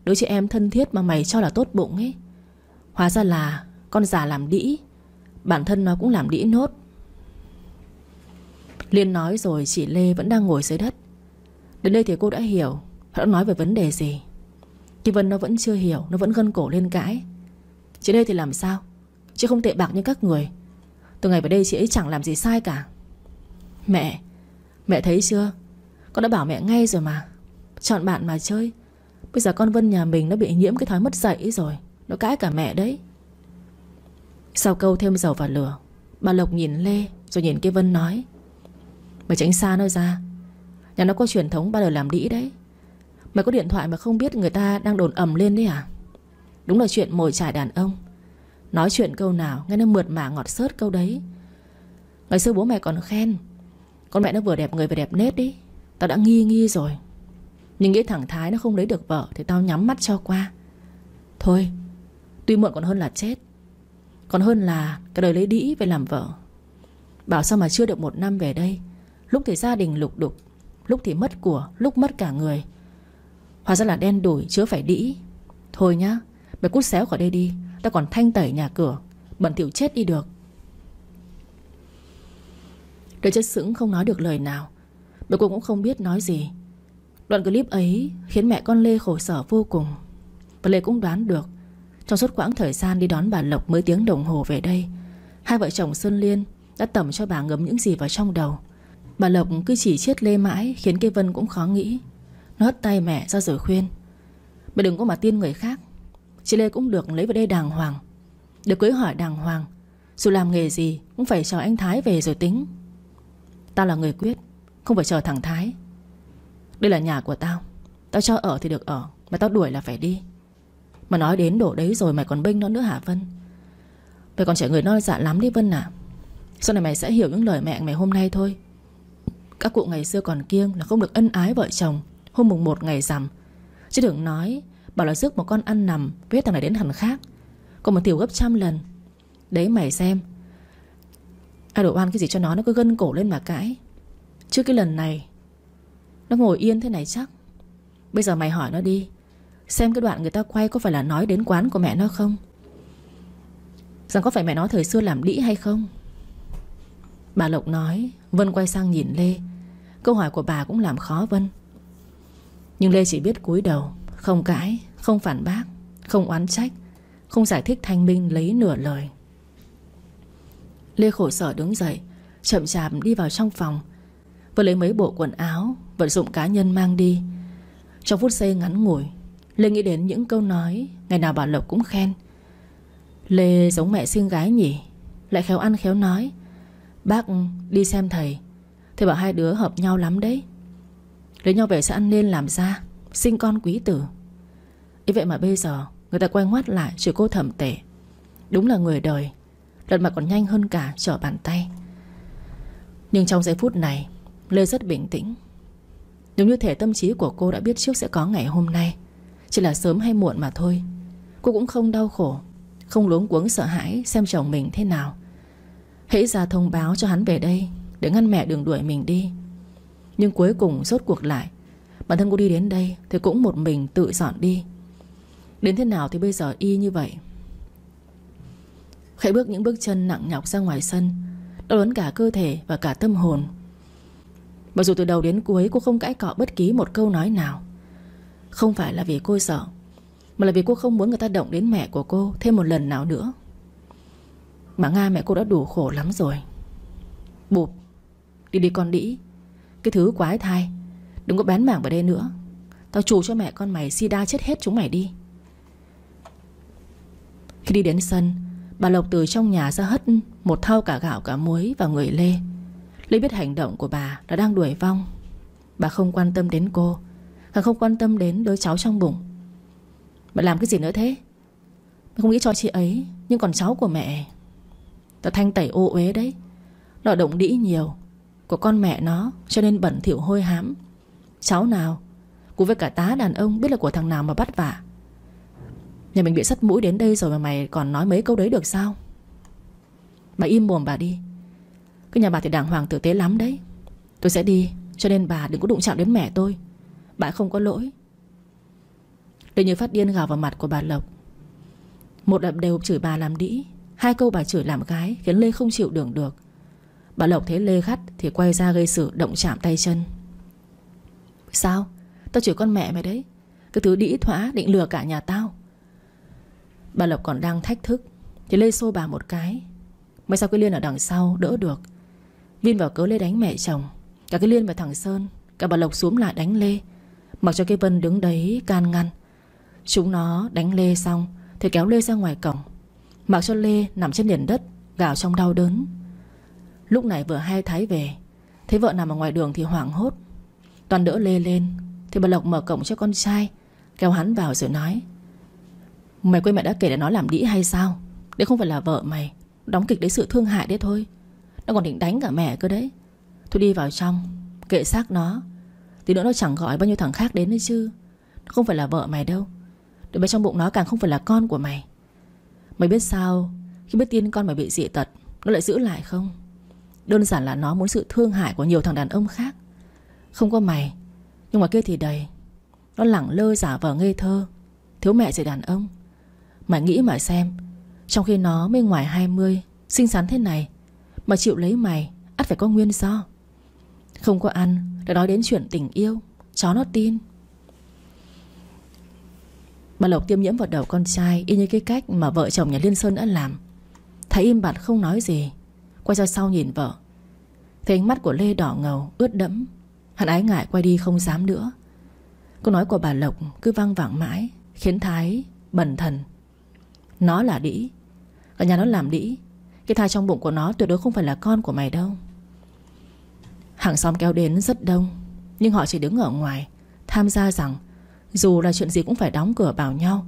Đứa chị em thân thiết mà mày cho là tốt bụng ấy Hóa ra là con già làm đĩ Bản thân nó cũng làm đĩ nốt Liên nói rồi chị Lê vẫn đang ngồi dưới đất Đến đây thì cô đã hiểu Nó nói về vấn đề gì Kỳ Vân nó vẫn chưa hiểu Nó vẫn gân cổ lên cãi Chị Lê thì làm sao Chị không tệ bạc như các người Từ ngày về đây chị ấy chẳng làm gì sai cả Mẹ Mẹ thấy chưa Con đã bảo mẹ ngay rồi mà Chọn bạn mà chơi Bây giờ con Vân nhà mình nó bị nhiễm cái thói mất dạy rồi nó cãi cả mẹ đấy Sau câu thêm dầu vào lửa Bà Lộc nhìn Lê Rồi nhìn cái Vân nói Mày tránh xa nó ra Nhà nó có truyền thống ba đời làm đĩ đấy Mày có điện thoại mà không biết người ta đang đồn ầm lên đấy à Đúng là chuyện mồi trải đàn ông Nói chuyện câu nào Nghe nó mượt mà ngọt sớt câu đấy Ngày xưa bố mẹ còn khen Con mẹ nó vừa đẹp người vừa đẹp nết đi Tao đã nghi nghi rồi Nhưng nghĩ thẳng thái nó không lấy được vợ Thì tao nhắm mắt cho qua Thôi Tuy muộn còn hơn là chết Còn hơn là cái đời lấy đĩ về làm vợ Bảo sao mà chưa được một năm về đây Lúc thì gia đình lục đục Lúc thì mất của, lúc mất cả người Hóa ra là đen đủi, chứa phải đĩ Thôi nhá, mày cút xéo khỏi đây đi Tao còn thanh tẩy nhà cửa Bẩn thỉu chết đi được Đứa chất sững không nói được lời nào Bà cô cũng không biết nói gì Đoạn clip ấy khiến mẹ con Lê khổ sở vô cùng Và Lê cũng đoán được trong suốt quãng thời gian đi đón bà Lộc mấy tiếng đồng hồ về đây Hai vợ chồng Sơn Liên đã tẩm cho bà ngấm những gì vào trong đầu Bà Lộc cứ chỉ chiết lê mãi khiến cây Vân cũng khó nghĩ Nó hất tay mẹ ra rồi khuyên Mẹ đừng có mà tin người khác Chị Lê cũng được lấy vào đây đàng hoàng Được cưới hỏi đàng hoàng Dù làm nghề gì cũng phải chờ anh Thái về rồi tính Tao là người quyết Không phải chờ thằng Thái Đây là nhà của tao Tao cho ở thì được ở Mà tao đuổi là phải đi mà nói đến độ đấy rồi mày còn binh nó nữa hả Vân Mày còn trẻ người non dạ lắm đấy Vân à Sau này mày sẽ hiểu những lời mẹ mày hôm nay thôi Các cụ ngày xưa còn kiêng là không được ân ái vợ chồng Hôm mùng một ngày rằm Chứ đừng nói Bảo là rước một con ăn nằm Với thằng này đến hẳn khác Còn một tiểu gấp trăm lần Đấy mày xem Ai đổ oan cái gì cho nó Nó cứ gân cổ lên mà cãi Trước cái lần này Nó ngồi yên thế này chắc Bây giờ mày hỏi nó đi Xem cái đoạn người ta quay có phải là nói đến quán của mẹ nó không Rằng có phải mẹ nó thời xưa làm đĩ hay không Bà Lộc nói Vân quay sang nhìn Lê Câu hỏi của bà cũng làm khó Vân Nhưng Lê chỉ biết cúi đầu Không cãi, không phản bác Không oán trách Không giải thích thanh minh lấy nửa lời Lê khổ sở đứng dậy Chậm chạp đi vào trong phòng Vừa lấy mấy bộ quần áo vật dụng cá nhân mang đi Trong phút giây ngắn ngủi Lê nghĩ đến những câu nói Ngày nào bà Lộc cũng khen Lê giống mẹ sinh gái nhỉ Lại khéo ăn khéo nói Bác đi xem thầy Thầy bảo hai đứa hợp nhau lắm đấy Lấy nhau về sẽ ăn nên làm ra Sinh con quý tử Ý vậy mà bây giờ người ta quay ngoắt lại Chỉ cô thẩm tệ Đúng là người đời Lật mặt còn nhanh hơn cả trở bàn tay Nhưng trong giây phút này Lê rất bình tĩnh Đúng như thể tâm trí của cô đã biết trước sẽ có ngày hôm nay chỉ là sớm hay muộn mà thôi Cô cũng không đau khổ Không luống cuống sợ hãi xem chồng mình thế nào Hãy ra thông báo cho hắn về đây Để ngăn mẹ đường đuổi mình đi Nhưng cuối cùng rốt cuộc lại Bản thân cô đi đến đây Thì cũng một mình tự dọn đi Đến thế nào thì bây giờ y như vậy Khẽ bước những bước chân nặng nhọc ra ngoài sân Đau đớn cả cơ thể và cả tâm hồn Mặc dù từ đầu đến cuối cô không cãi cọ bất kỳ một câu nói nào không phải là vì cô sợ Mà là vì cô không muốn người ta động đến mẹ của cô Thêm một lần nào nữa Bà Nga mẹ cô đã đủ khổ lắm rồi Bụp Đi đi con đĩ Cái thứ quái thai Đừng có bán mảng vào đây nữa Tao chủ cho mẹ con mày si sida chết hết chúng mày đi Khi đi đến sân Bà Lộc từ trong nhà ra hất Một thau cả gạo cả muối vào người Lê Lê biết hành động của bà đã đang đuổi vong Bà không quan tâm đến cô và không quan tâm đến đứa cháu trong bụng Mẹ làm cái gì nữa thế Mẹ không nghĩ cho chị ấy Nhưng còn cháu của mẹ Nó thanh tẩy ô uế đấy Nó động đĩ nhiều Của con mẹ nó cho nên bẩn thỉu hôi hám Cháu nào Cũng với cả tá đàn ông biết là của thằng nào mà bắt vả Nhà mình bị sắt mũi đến đây rồi mà mày còn nói mấy câu đấy được sao Bà im mồm bà đi Cái nhà bà thì đàng hoàng tử tế lắm đấy Tôi sẽ đi cho nên bà đừng có đụng chạm đến mẹ tôi Bà không có lỗi Lê như phát điên gào vào mặt của bà Lộc Một đập đều chửi bà làm đĩ Hai câu bà chửi làm gái Khiến Lê không chịu đường được Bà Lộc thấy Lê gắt Thì quay ra gây sự động chạm tay chân Sao? Tao chửi con mẹ mày đấy Cái thứ đĩ thỏa định lừa cả nhà tao Bà Lộc còn đang thách thức Thì Lê xô bà một cái May sao cái Liên ở đằng sau đỡ được Vin vào cớ Lê đánh mẹ chồng Cả cái Liên và thằng Sơn Cả bà Lộc xuống lại đánh Lê Mặc cho cái Vân đứng đấy can ngăn Chúng nó đánh Lê xong Thì kéo Lê ra ngoài cổng Mặc cho Lê nằm trên nền đất Gào trong đau đớn Lúc này vừa hai thái về Thấy vợ nằm ở ngoài đường thì hoảng hốt Toàn đỡ Lê lên Thì bà Lộc mở cổng cho con trai Kéo hắn vào rồi nói Mày quên mẹ đã kể là nó làm đĩ hay sao Đấy không phải là vợ mày Đóng kịch đấy sự thương hại đấy thôi Nó còn định đánh cả mẹ cơ đấy Thôi đi vào trong Kệ xác nó Tí nữa nó chẳng gọi bao nhiêu thằng khác đến nữa chứ Nó không phải là vợ mày đâu Đứa bé trong bụng nó càng không phải là con của mày Mày biết sao Khi biết tin con mày bị dị tật Nó lại giữ lại không Đơn giản là nó muốn sự thương hại của nhiều thằng đàn ông khác Không có mày Nhưng mà kia thì đầy Nó lẳng lơ giả vờ ngây thơ Thiếu mẹ dạy đàn ông Mày nghĩ mà xem Trong khi nó mới ngoài 20 Xinh xắn thế này Mà chịu lấy mày ắt phải có nguyên do không có ăn Đã nói đến chuyện tình yêu Cháu nó tin Bà Lộc tiêm nhiễm vào đầu con trai Y như cái cách mà vợ chồng nhà Liên Sơn đã làm Thấy im bặt không nói gì Quay ra sau nhìn vợ Thấy ánh mắt của Lê đỏ ngầu ướt đẫm Hắn ái ngại quay đi không dám nữa Câu nói của bà Lộc cứ vang vẳng mãi Khiến Thái bần thần Nó là đĩ Ở nhà nó làm đĩ Cái thai trong bụng của nó tuyệt đối không phải là con của mày đâu Hàng xóm kéo đến rất đông Nhưng họ chỉ đứng ở ngoài Tham gia rằng dù là chuyện gì cũng phải đóng cửa bảo nhau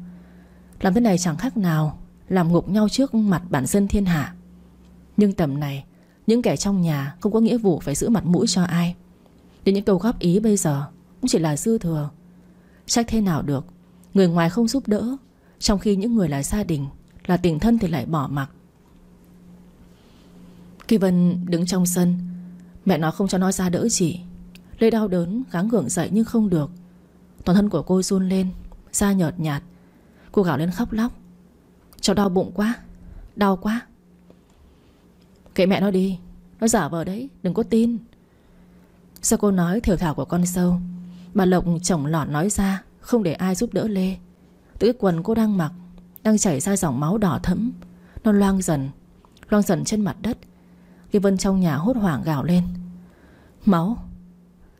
Làm thế này chẳng khác nào Làm ngục nhau trước mặt bản dân thiên hạ Nhưng tầm này Những kẻ trong nhà không có nghĩa vụ phải giữ mặt mũi cho ai Đến những câu góp ý bây giờ Cũng chỉ là dư thừa Trách thế nào được Người ngoài không giúp đỡ Trong khi những người là gia đình Là tình thân thì lại bỏ mặc Kỳ Vân đứng trong sân Mẹ nó không cho nó ra đỡ chị Lê đau đớn gắng gượng dậy nhưng không được Toàn thân của cô run lên Da nhợt nhạt Cô gào lên khóc lóc Cháu đau bụng quá Đau quá Kệ mẹ nó đi Nó giả vờ đấy Đừng có tin Sao cô nói thiểu thảo của con sâu Bà Lộc chồng lọt nói ra Không để ai giúp đỡ Lê Từ cái quần cô đang mặc Đang chảy ra dòng máu đỏ thẫm Nó loang dần Loang dần trên mặt đất khi Vân trong nhà hốt hoảng gào lên Máu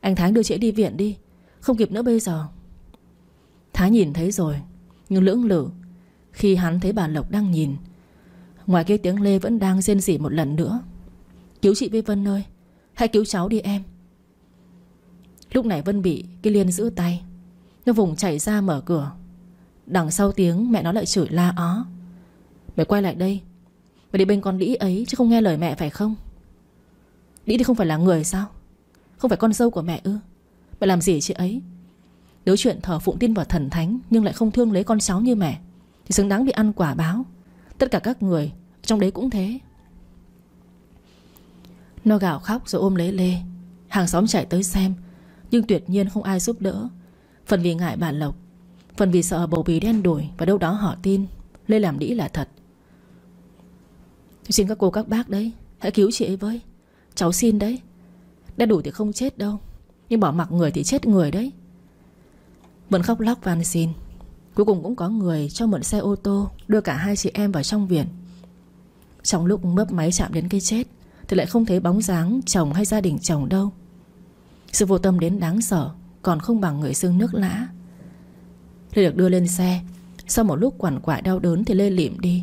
Anh Thái đưa chị đi viện đi Không kịp nữa bây giờ Thái nhìn thấy rồi Nhưng lưỡng lự Khi hắn thấy bà Lộc đang nhìn Ngoài kia tiếng Lê vẫn đang rên rỉ một lần nữa Cứu chị với Vân ơi Hãy cứu cháu đi em Lúc này Vân bị cái liên giữ tay Nó vùng chạy ra mở cửa Đằng sau tiếng mẹ nó lại chửi la ó Mày quay lại đây Mày để bên con Lý ấy chứ không nghe lời mẹ phải không Lý thì không phải là người sao Không phải con dâu của mẹ ư Mẹ làm gì chị ấy Nếu chuyện thờ phụng tin vào thần thánh Nhưng lại không thương lấy con cháu như mẹ Thì xứng đáng bị ăn quả báo Tất cả các người trong đấy cũng thế Nó gào khóc rồi ôm lấy Lê Hàng xóm chạy tới xem Nhưng tuyệt nhiên không ai giúp đỡ Phần vì ngại bà Lộc Phần vì sợ bầu bì đen đuổi Và đâu đó họ tin Lê làm đĩ là thật Tôi xin các cô các bác đấy Hãy cứu chị ấy với Cháu xin đấy Đã đủ thì không chết đâu Nhưng bỏ mặc người thì chết người đấy Vẫn khóc lóc van xin Cuối cùng cũng có người cho mượn xe ô tô Đưa cả hai chị em vào trong viện Trong lúc mấp máy chạm đến cái chết Thì lại không thấy bóng dáng chồng hay gia đình chồng đâu Sự vô tâm đến đáng sợ Còn không bằng người xương nước lã Lê được đưa lên xe Sau một lúc quằn quại đau đớn thì Lê lịm đi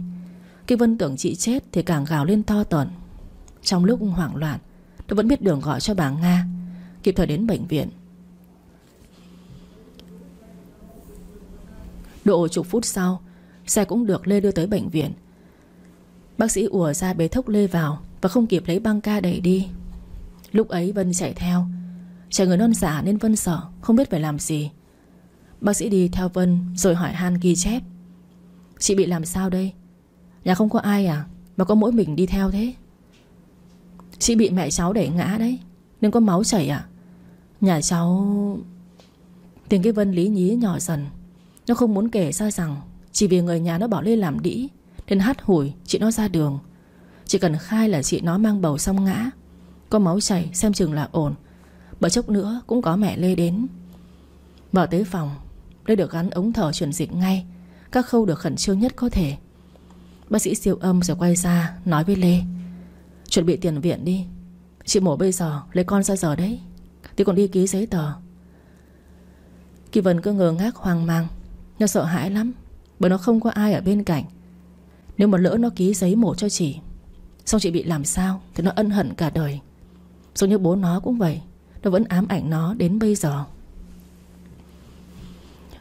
khi Vân tưởng chị chết Thì càng gào lên to tần Trong lúc hoảng loạn Tôi vẫn biết đường gọi cho bà Nga Kịp thời đến bệnh viện Độ chục phút sau Xe cũng được Lê đưa tới bệnh viện Bác sĩ ùa ra bế thốc Lê vào Và không kịp lấy băng ca đẩy đi Lúc ấy Vân chạy theo Trẻ người non giả nên Vân sợ Không biết phải làm gì Bác sĩ đi theo Vân rồi hỏi Han ghi chép Chị bị làm sao đây Nhà không có ai à Mà có mỗi mình đi theo thế Chị bị mẹ cháu đẩy ngã đấy Nên có máu chảy à Nhà cháu Tiếng cái vân lý nhí nhỏ dần Nó không muốn kể ra rằng Chỉ vì người nhà nó bảo lên làm đĩ Nên hắt hủi chị nó ra đường Chỉ cần khai là chị nó mang bầu xong ngã Có máu chảy xem chừng là ổn Bởi chốc nữa cũng có mẹ Lê đến Mở tới phòng Lê được gắn ống thở chuyển dịch ngay Các khâu được khẩn trương nhất có thể Bác sĩ siêu âm rồi quay ra Nói với Lê Chuẩn bị tiền viện đi Chị mổ bây giờ lấy con ra giờ đấy Thì còn đi ký giấy tờ Kỳ Vân cứ ngờ ngác hoang mang Nó sợ hãi lắm Bởi nó không có ai ở bên cạnh Nếu mà lỡ nó ký giấy mổ cho chị Xong chị bị làm sao Thì nó ân hận cả đời Giống như bố nó cũng vậy Nó vẫn ám ảnh nó đến bây giờ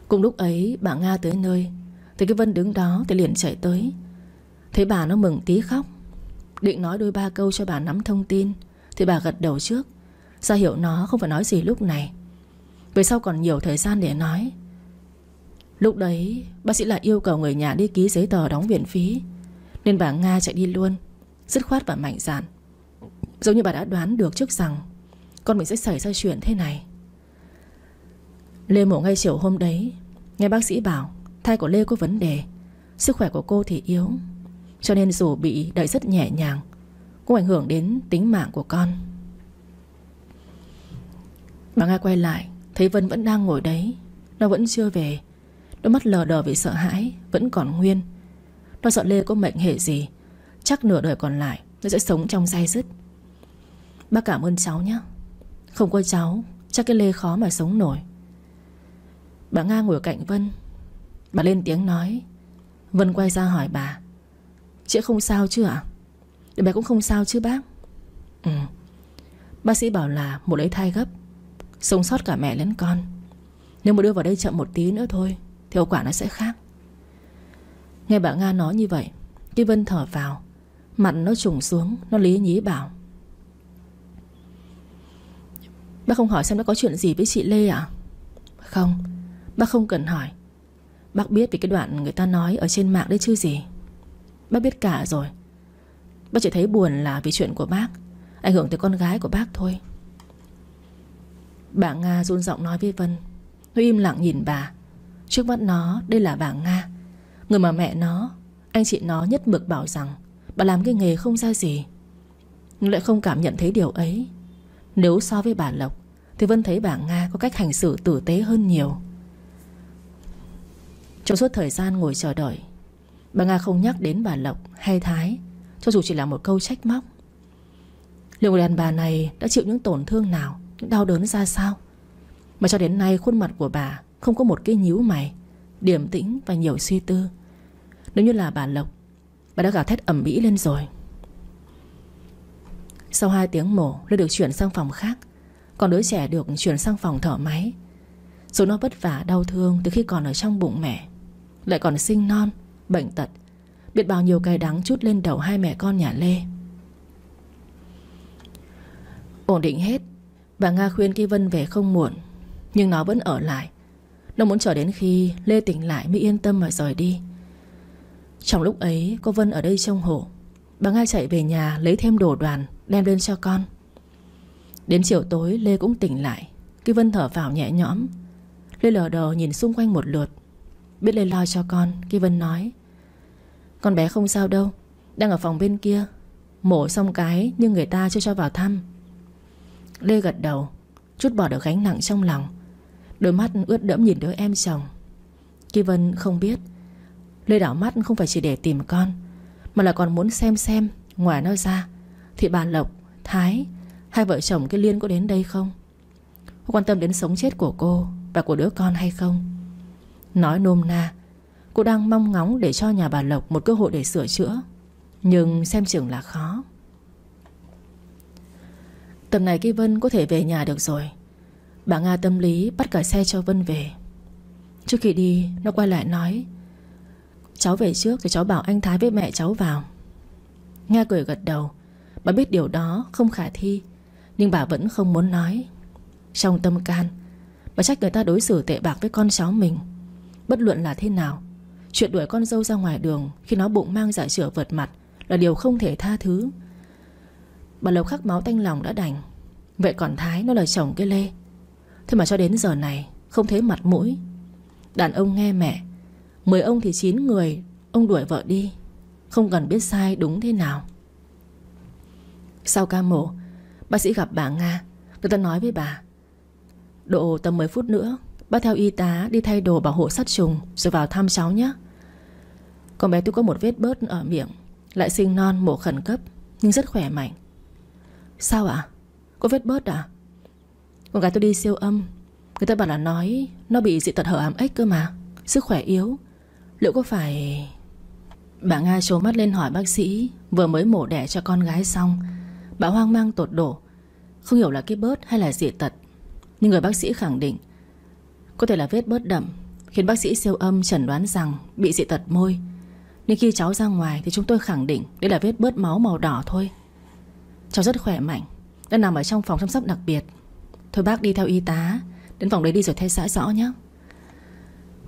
Cùng lúc ấy bà Nga tới nơi Thì cái Vân đứng đó thì liền chạy tới thế bà nó mừng tí khóc Định nói đôi ba câu cho bà nắm thông tin Thì bà gật đầu trước ra hiểu nó không phải nói gì lúc này Về sau còn nhiều thời gian để nói Lúc đấy Bác sĩ lại yêu cầu người nhà đi ký giấy tờ đóng viện phí Nên bà Nga chạy đi luôn Dứt khoát và mạnh dạn Giống như bà đã đoán được trước rằng Con mình sẽ xảy ra chuyện thế này Lê mổ ngay chiều hôm đấy Nghe bác sĩ bảo Thai của Lê có vấn đề Sức khỏe của cô thì yếu cho nên dù bị đợi rất nhẹ nhàng Cũng ảnh hưởng đến tính mạng của con Bà Nga quay lại Thấy Vân vẫn đang ngồi đấy Nó vẫn chưa về Đôi mắt lờ đờ vì sợ hãi Vẫn còn nguyên Nó sợ Lê có mệnh hệ gì Chắc nửa đời còn lại Nó sẽ sống trong dai dứt Bác cảm ơn cháu nhé Không có cháu Chắc cái Lê khó mà sống nổi Bà Nga ngồi cạnh Vân Bà lên tiếng nói Vân quay ra hỏi bà Chị không sao chứ ạ đứa Bé cũng không sao chứ bác Ừ Bác sĩ bảo là một lấy thai gấp Sống sót cả mẹ lẫn con Nếu mà đưa vào đây chậm một tí nữa thôi Thì hậu quả nó sẽ khác Nghe bà Nga nói như vậy Kim Vân thở vào Mặt nó trùng xuống Nó lý nhí bảo Bác không hỏi xem nó có chuyện gì với chị Lê à Không Bác không cần hỏi Bác biết về cái đoạn người ta nói Ở trên mạng đấy chứ gì Bác biết cả rồi Bác chỉ thấy buồn là vì chuyện của bác Ảnh hưởng tới con gái của bác thôi Bà Nga run giọng nói với Vân Huy im lặng nhìn bà Trước mắt nó đây là bà Nga Người mà mẹ nó Anh chị nó nhất mực bảo rằng Bà làm cái nghề không ra gì Nhưng lại không cảm nhận thấy điều ấy Nếu so với bà Lộc Thì Vân thấy bà Nga có cách hành xử tử tế hơn nhiều Trong suốt thời gian ngồi chờ đợi Bà Nga không nhắc đến bà Lộc hay Thái Cho dù chỉ là một câu trách móc Liệu người đàn bà này đã chịu những tổn thương nào Những đau đớn ra sao Mà cho đến nay khuôn mặt của bà Không có một cái nhíu mày điểm tĩnh và nhiều suy tư Nếu như là bà Lộc Bà đã gào thét ẩm mỹ lên rồi Sau 2 tiếng mổ Nó được chuyển sang phòng khác Còn đứa trẻ được chuyển sang phòng thở máy Dù nó vất vả đau thương Từ khi còn ở trong bụng mẹ Lại còn sinh non bệnh tật Biết bao nhiêu cái đắng chút lên đầu hai mẹ con nhà Lê Ổn định hết Bà Nga khuyên Kỳ Vân về không muộn Nhưng nó vẫn ở lại Nó muốn chờ đến khi Lê tỉnh lại mới yên tâm mà rời đi Trong lúc ấy cô Vân ở đây trông hộ Bà Nga chạy về nhà lấy thêm đồ đoàn Đem lên cho con Đến chiều tối Lê cũng tỉnh lại Kỳ Vân thở vào nhẹ nhõm Lê lờ đờ nhìn xung quanh một lượt Biết lên lo cho con Khi Vân nói Con bé không sao đâu Đang ở phòng bên kia Mổ xong cái nhưng người ta chưa cho vào thăm Lê gật đầu Chút bỏ được gánh nặng trong lòng Đôi mắt ướt đẫm nhìn đứa em chồng Kỳ Vân không biết Lê đảo mắt không phải chỉ để tìm con Mà là còn muốn xem xem Ngoài nó ra Thì bà Lộc, Thái Hai vợ chồng cái Liên có đến đây không Có quan tâm đến sống chết của cô Và của đứa con hay không Nói nôm na Cô đang mong ngóng để cho nhà bà Lộc Một cơ hội để sửa chữa Nhưng xem chừng là khó Tầm này cái Vân có thể về nhà được rồi Bà Nga tâm lý bắt cả xe cho Vân về Trước khi đi Nó quay lại nói Cháu về trước thì cháu bảo anh Thái với mẹ cháu vào Nga cười gật đầu Bà biết điều đó không khả thi Nhưng bà vẫn không muốn nói Trong tâm can Bà trách người ta đối xử tệ bạc với con cháu mình Bất luận là thế nào Chuyện đuổi con dâu ra ngoài đường Khi nó bụng mang giải dạ chữa vượt mặt Là điều không thể tha thứ Bà Lộc khắc máu tanh lòng đã đành Vậy còn Thái nó là chồng cái Lê Thế mà cho đến giờ này Không thấy mặt mũi Đàn ông nghe mẹ Mười ông thì chín người Ông đuổi vợ đi Không cần biết sai đúng thế nào Sau ca mổ Bác sĩ gặp bà Nga Người ta nói với bà Độ tầm 10 phút nữa Bác theo y tá đi thay đồ bảo hộ sát trùng Rồi vào thăm cháu nhé Con bé tôi có một vết bớt ở miệng Lại sinh non mổ khẩn cấp Nhưng rất khỏe mạnh Sao ạ? Có vết bớt à? Con gái tôi đi siêu âm Người ta bảo là nói Nó bị dị tật hở ám ếch cơ mà Sức khỏe yếu Liệu có phải... Bà Nga trố mắt lên hỏi bác sĩ Vừa mới mổ đẻ cho con gái xong Bà hoang mang tột đổ Không hiểu là cái bớt hay là dị tật Nhưng người bác sĩ khẳng định có thể là vết bớt đậm Khiến bác sĩ siêu âm chẩn đoán rằng Bị dị tật môi Nên khi cháu ra ngoài thì chúng tôi khẳng định Đây là vết bớt máu màu đỏ thôi Cháu rất khỏe mạnh Đang nằm ở trong phòng chăm sóc đặc biệt Thôi bác đi theo y tá Đến phòng đấy đi rồi thay xã rõ nhé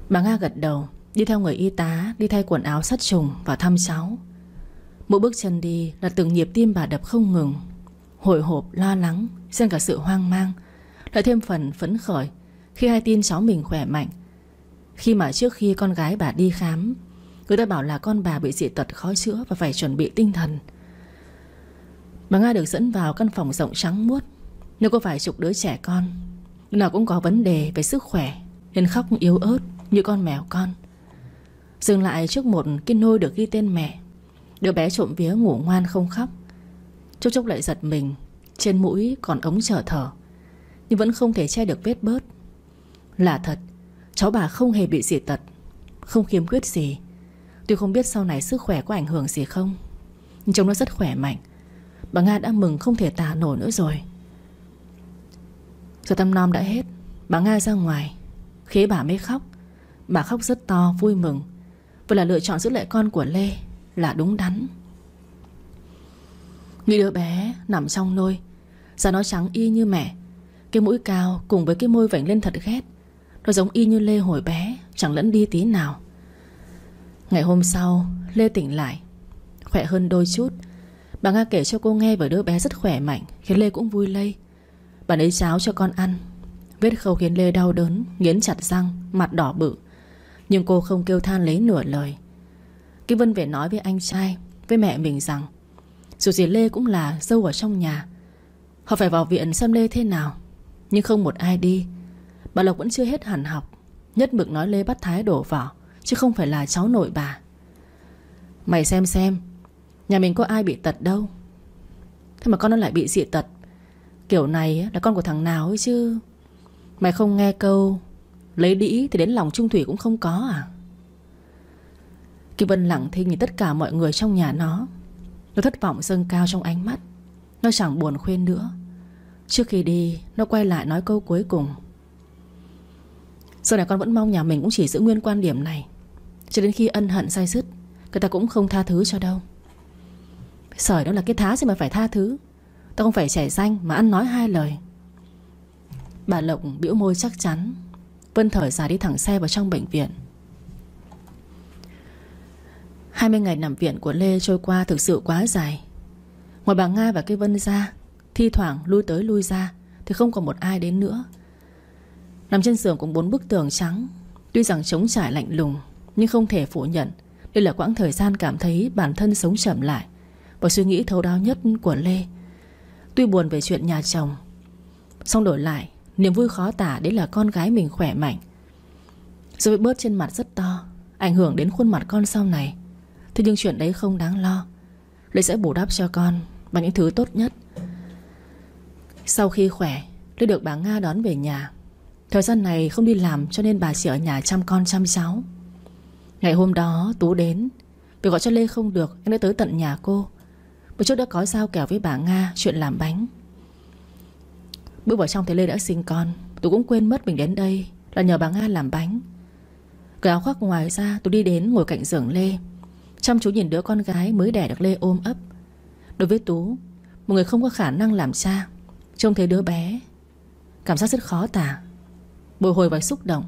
Bà Nga gật đầu Đi theo người y tá Đi thay quần áo sắt trùng và thăm cháu Mỗi bước chân đi là từng nhịp tim bà đập không ngừng Hồi hộp lo lắng Xen cả sự hoang mang Lại thêm phần phấn khởi khi hay tin cháu mình khỏe mạnh Khi mà trước khi con gái bà đi khám Người ta bảo là con bà bị dị tật khó chữa Và phải chuẩn bị tinh thần Bà Nga được dẫn vào căn phòng rộng trắng muốt Nơi có vài chục đứa trẻ con nào cũng có vấn đề về sức khỏe Nên khóc yếu ớt như con mèo con Dừng lại trước một cái nôi được ghi tên mẹ Đứa bé trộm vía ngủ ngoan không khóc Chốc chốc lại giật mình Trên mũi còn ống trở thở Nhưng vẫn không thể che được vết bớt là thật Cháu bà không hề bị dị tật Không khiếm khuyết gì Tuy không biết sau này sức khỏe có ảnh hưởng gì không Nhưng trông nó rất khỏe mạnh Bà Nga đã mừng không thể tả nổi nữa rồi Giờ tâm non đã hết Bà Nga ra ngoài Khế bà mới khóc Bà khóc rất to vui mừng vừa là lựa chọn giữ lại con của Lê Là đúng đắn Nghĩ đứa bé nằm trong nôi giờ nó trắng y như mẹ Cái mũi cao cùng với cái môi vảnh lên thật ghét nó giống y như Lê hồi bé Chẳng lẫn đi tí nào Ngày hôm sau Lê tỉnh lại Khỏe hơn đôi chút Bà Nga kể cho cô nghe về đứa bé rất khỏe mạnh Khiến Lê cũng vui lây Bà lấy cháo cho con ăn Vết khâu khiến Lê đau đớn Nghiến chặt răng Mặt đỏ bự Nhưng cô không kêu than lấy nửa lời Kim Vân về nói với anh trai Với mẹ mình rằng Dù gì Lê cũng là dâu ở trong nhà Họ phải vào viện xem Lê thế nào Nhưng không một ai đi Bà Lộc vẫn chưa hết hẳn học Nhất mực nói Lê bắt Thái đổ vỏ Chứ không phải là cháu nội bà Mày xem xem Nhà mình có ai bị tật đâu Thế mà con nó lại bị dị tật Kiểu này là con của thằng nào ấy chứ Mày không nghe câu Lấy đĩ thì đến lòng trung thủy cũng không có à Kim Vân lặng thinh nhìn tất cả mọi người trong nhà nó Nó thất vọng dâng cao trong ánh mắt Nó chẳng buồn khuyên nữa Trước khi đi Nó quay lại nói câu cuối cùng sau này con vẫn mong nhà mình cũng chỉ giữ nguyên quan điểm này Cho đến khi ân hận say sứt Người ta cũng không tha thứ cho đâu Sởi đó là cái thá gì mà phải tha thứ Tao không phải trẻ danh mà ăn nói hai lời Bà Lộc bĩu môi chắc chắn Vân thở dài đi thẳng xe vào trong bệnh viện 20 ngày nằm viện của Lê trôi qua thực sự quá dài Ngoài bà Nga và cái Vân ra Thi thoảng lui tới lui ra Thì không còn một ai đến nữa Nằm trên giường cùng bốn bức tường trắng Tuy rằng chống trải lạnh lùng Nhưng không thể phủ nhận Đây là quãng thời gian cảm thấy bản thân sống chậm lại Và suy nghĩ thấu đáo nhất của Lê Tuy buồn về chuyện nhà chồng Xong đổi lại Niềm vui khó tả đấy là con gái mình khỏe mạnh Rồi bớt trên mặt rất to Ảnh hưởng đến khuôn mặt con sau này Thế nhưng chuyện đấy không đáng lo Lê sẽ bù đắp cho con Bằng những thứ tốt nhất Sau khi khỏe Lê được bà Nga đón về nhà Thời gian này không đi làm cho nên bà chỉ ở nhà chăm con chăm cháu Ngày hôm đó Tú đến Vì gọi cho Lê không được Anh đã tới tận nhà cô Bữa trước đã có giao kèo với bà Nga Chuyện làm bánh Bước vào trong thấy Lê đã sinh con Tú cũng quên mất mình đến đây Là nhờ bà Nga làm bánh Cởi áo khoác ngoài ra Tú đi đến ngồi cạnh giường Lê Chăm chú nhìn đứa con gái mới đẻ được Lê ôm ấp Đối với Tú Một người không có khả năng làm cha Trông thấy đứa bé Cảm giác rất khó tả Bồi hồi và xúc động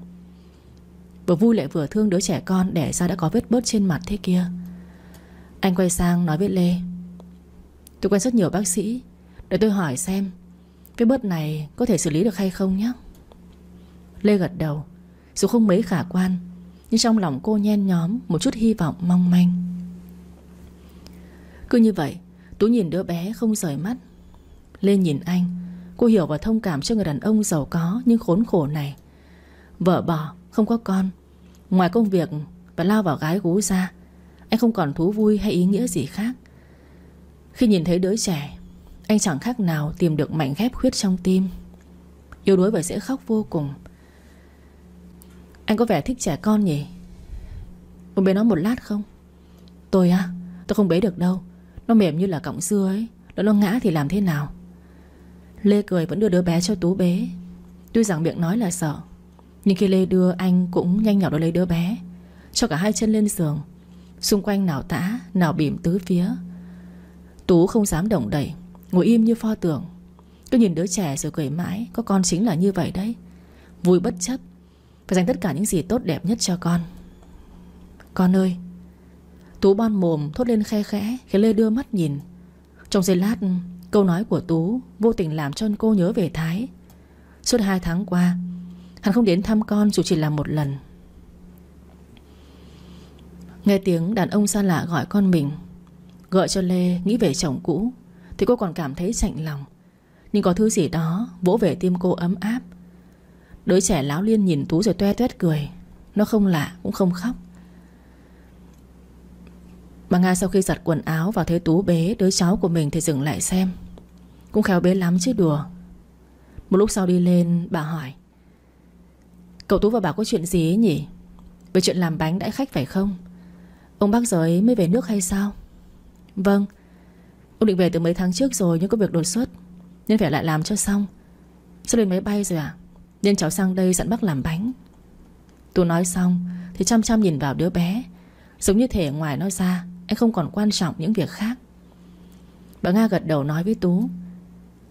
Vừa vui lại vừa thương đứa trẻ con để ra đã có vết bớt trên mặt thế kia Anh quay sang nói với Lê Tôi quen rất nhiều bác sĩ Để tôi hỏi xem Vết bớt này có thể xử lý được hay không nhé Lê gật đầu Dù không mấy khả quan Nhưng trong lòng cô nhen nhóm Một chút hy vọng mong manh Cứ như vậy Tú nhìn đứa bé không rời mắt Lê nhìn anh Cô hiểu và thông cảm cho người đàn ông giàu có Nhưng khốn khổ này Vợ bỏ, không có con Ngoài công việc và lao vào gái gú ra Anh không còn thú vui hay ý nghĩa gì khác Khi nhìn thấy đứa trẻ Anh chẳng khác nào tìm được mảnh ghép khuyết trong tim yêu đuối và sẽ khóc vô cùng Anh có vẻ thích trẻ con nhỉ Cô bế nó một lát không Tôi á Tôi không bế được đâu Nó mềm như là cọng xưa ấy Nếu nó ngã thì làm thế nào Lê cười vẫn đưa đứa bé cho Tú bé. Tuy rằng miệng nói là sợ Nhưng khi Lê đưa anh cũng nhanh nhỏ đôi lấy đứa bé Cho cả hai chân lên giường Xung quanh nào tã Nào bìm tứ phía Tú không dám động đẩy Ngồi im như pho tượng Cứ nhìn đứa trẻ rồi cười mãi Có con chính là như vậy đấy Vui bất chấp Phải dành tất cả những gì tốt đẹp nhất cho con Con ơi Tú bon mồm thốt lên khe khẽ khi Lê đưa mắt nhìn Trong giây lát Câu nói của Tú vô tình làm cho cô nhớ về Thái Suốt 2 tháng qua Hắn không đến thăm con dù chỉ là một lần Nghe tiếng đàn ông xa lạ gọi con mình Gọi cho Lê nghĩ về chồng cũ Thì cô còn cảm thấy chạnh lòng Nhưng có thứ gì đó vỗ về tim cô ấm áp Đứa trẻ láo liên nhìn Tú rồi toe toét cười Nó không lạ cũng không khóc Bà Nga sau khi giặt quần áo vào thấy Tú bế Đứa cháu của mình thì dừng lại xem Cũng khéo bế lắm chứ đùa Một lúc sau đi lên bà hỏi Cậu Tú và bà có chuyện gì ấy nhỉ Về chuyện làm bánh đãi khách phải không Ông bác giới mới về nước hay sao Vâng Ông định về từ mấy tháng trước rồi nhưng có việc đột xuất Nên phải lại làm cho xong Sao lên máy bay rồi à Nên cháu sang đây dặn bác làm bánh Tú nói xong Thì chăm chăm nhìn vào đứa bé Giống như thể ngoài nó ra anh không còn quan trọng những việc khác Bà Nga gật đầu nói với Tú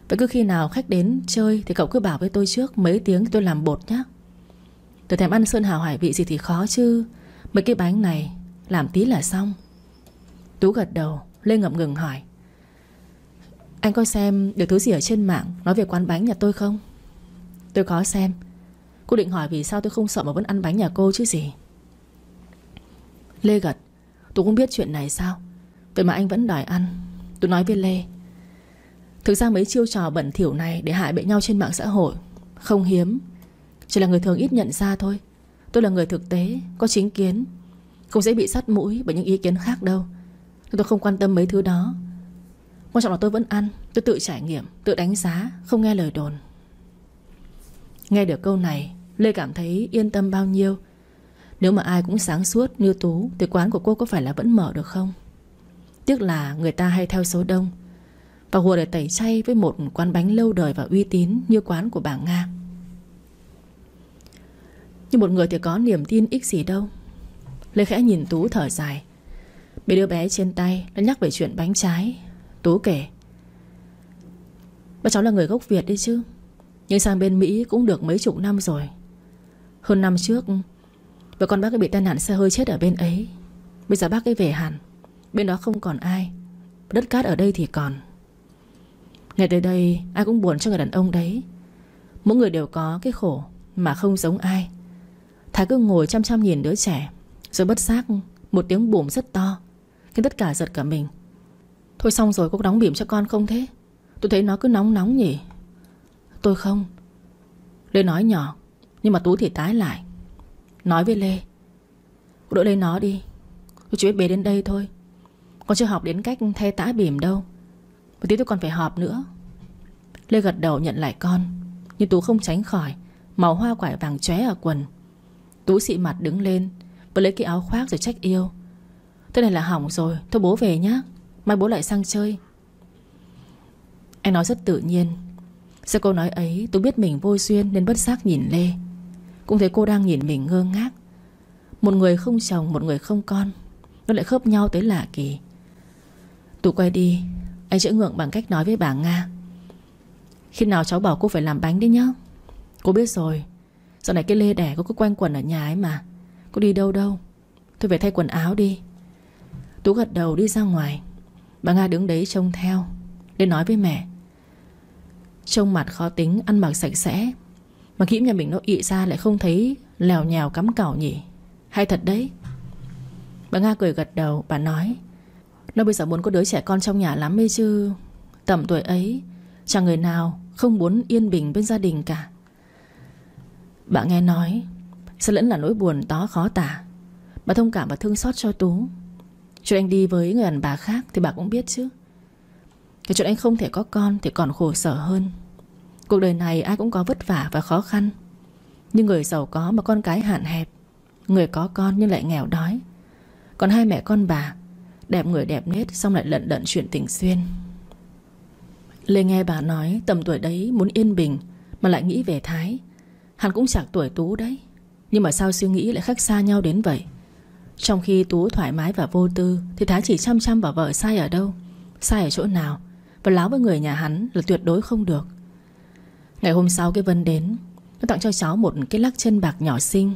Vậy cứ khi nào khách đến chơi Thì cậu cứ bảo với tôi trước Mấy tiếng tôi làm bột nhé Tôi thèm ăn sơn hào hải vị gì thì khó chứ Mấy cái bánh này Làm tí là xong Tú gật đầu Lê ngậm ngừng hỏi Anh có xem được thứ gì ở trên mạng Nói về quán bánh nhà tôi không Tôi có xem Cô định hỏi vì sao tôi không sợ mà vẫn ăn bánh nhà cô chứ gì Lê gật Tôi cũng biết chuyện này sao Vậy mà anh vẫn đòi ăn Tôi nói với Lê Thực ra mấy chiêu trò bẩn thỉu này Để hại bệnh nhau trên mạng xã hội Không hiếm Chỉ là người thường ít nhận ra thôi Tôi là người thực tế Có chính kiến Không dễ bị sắt mũi bởi những ý kiến khác đâu Tôi không quan tâm mấy thứ đó Quan trọng là tôi vẫn ăn Tôi tự trải nghiệm Tự đánh giá Không nghe lời đồn Nghe được câu này Lê cảm thấy yên tâm bao nhiêu nếu mà ai cũng sáng suốt như Tú Thì quán của cô có phải là vẫn mở được không Tiếc là người ta hay theo số đông Và hùa để tẩy chay Với một quán bánh lâu đời và uy tín Như quán của bà Nga Nhưng một người thì có niềm tin ích gì đâu Lê khẽ nhìn Tú thở dài Bị đứa bé trên tay Nó nhắc về chuyện bánh trái Tú kể Bà cháu là người gốc Việt đấy chứ Nhưng sang bên Mỹ cũng được mấy chục năm rồi Hơn năm trước và con bác ấy bị tai nạn xe hơi chết ở bên ấy Bây giờ bác ấy về hẳn Bên đó không còn ai Đất cát ở đây thì còn Ngày tới đây ai cũng buồn cho người đàn ông đấy Mỗi người đều có cái khổ Mà không giống ai Thái cứ ngồi chăm chăm nhìn đứa trẻ Rồi bất giác một tiếng bùm rất to Khiến tất cả giật cả mình Thôi xong rồi cô đóng bỉm cho con không thế Tôi thấy nó cứ nóng nóng nhỉ Tôi không Lê nói nhỏ Nhưng mà Tú thì tái lại Nói với Lê đỗ lấy nó đi Tôi chỉ biết bế đến đây thôi Con chưa học đến cách thay tã bỉm đâu Một tí tôi còn phải họp nữa Lê gật đầu nhận lại con Nhưng Tú không tránh khỏi Màu hoa quải vàng chóe ở quần Tú xị mặt đứng lên và lấy cái áo khoác rồi trách yêu Thế này là hỏng rồi Thôi bố về nhá Mai bố lại sang chơi Anh nói rất tự nhiên Sau câu nói ấy Tú biết mình vô duyên nên bất giác nhìn Lê cũng thấy cô đang nhìn mình ngơ ngác Một người không chồng Một người không con Nó lại khớp nhau tới lạ kỳ Tú quay đi Anh sẽ ngượng bằng cách nói với bà Nga Khi nào cháu bảo cô phải làm bánh đấy nhá Cô biết rồi Dạo này cái lê đẻ cô cứ quanh quần ở nhà ấy mà Cô đi đâu đâu Thôi về thay quần áo đi Tú gật đầu đi ra ngoài Bà Nga đứng đấy trông theo Lên nói với mẹ Trông mặt khó tính Ăn mặc sạch sẽ mà kĩm nhà mình nó ị ra lại không thấy Lèo nhào cắm cẩu nhỉ Hay thật đấy Bà Nga cười gật đầu bà nói Nó bây giờ muốn có đứa trẻ con trong nhà lắm ấy chứ Tầm tuổi ấy Chẳng người nào không muốn yên bình bên gia đình cả Bà nghe nói Sẽ lẫn là nỗi buồn đó khó tả Bà thông cảm và thương xót cho Tú Chuyện anh đi với người đàn bà khác Thì bà cũng biết chứ Cái chuyện anh không thể có con Thì còn khổ sở hơn Cuộc đời này ai cũng có vất vả và khó khăn Nhưng người giàu có mà con cái hạn hẹp Người có con nhưng lại nghèo đói Còn hai mẹ con bà Đẹp người đẹp nết xong lại lận đận chuyện tình xuyên Lê nghe bà nói tầm tuổi đấy muốn yên bình Mà lại nghĩ về Thái Hắn cũng chạc tuổi Tú đấy Nhưng mà sao suy nghĩ lại khác xa nhau đến vậy Trong khi Tú thoải mái và vô tư Thì Thái chỉ chăm chăm vào vợ sai ở đâu Sai ở chỗ nào Và láo với người nhà hắn là tuyệt đối không được Ngày hôm sau cái Vân đến Nó tặng cho cháu một cái lắc chân bạc nhỏ xinh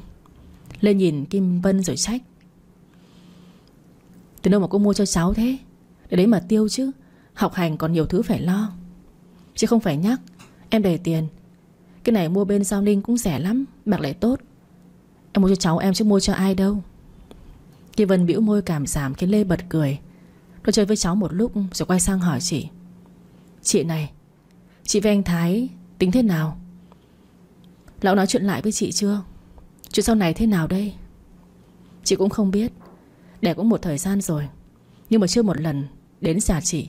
Lên nhìn Kim Vân rồi trách Từ đâu mà cô mua cho cháu thế Để đấy mà tiêu chứ Học hành còn nhiều thứ phải lo Chứ không phải nhắc Em để tiền Cái này mua bên Giao Linh cũng rẻ lắm Bạc lại tốt Em mua cho cháu em chứ mua cho ai đâu Kim Vân bĩu môi cảm giảm khiến Lê bật cười Nó chơi với cháu một lúc rồi quay sang hỏi chị Chị này Chị với anh Thái Tính thế nào Lão nói chuyện lại với chị chưa Chuyện sau này thế nào đây Chị cũng không biết Đẻ cũng một thời gian rồi Nhưng mà chưa một lần đến nhà chị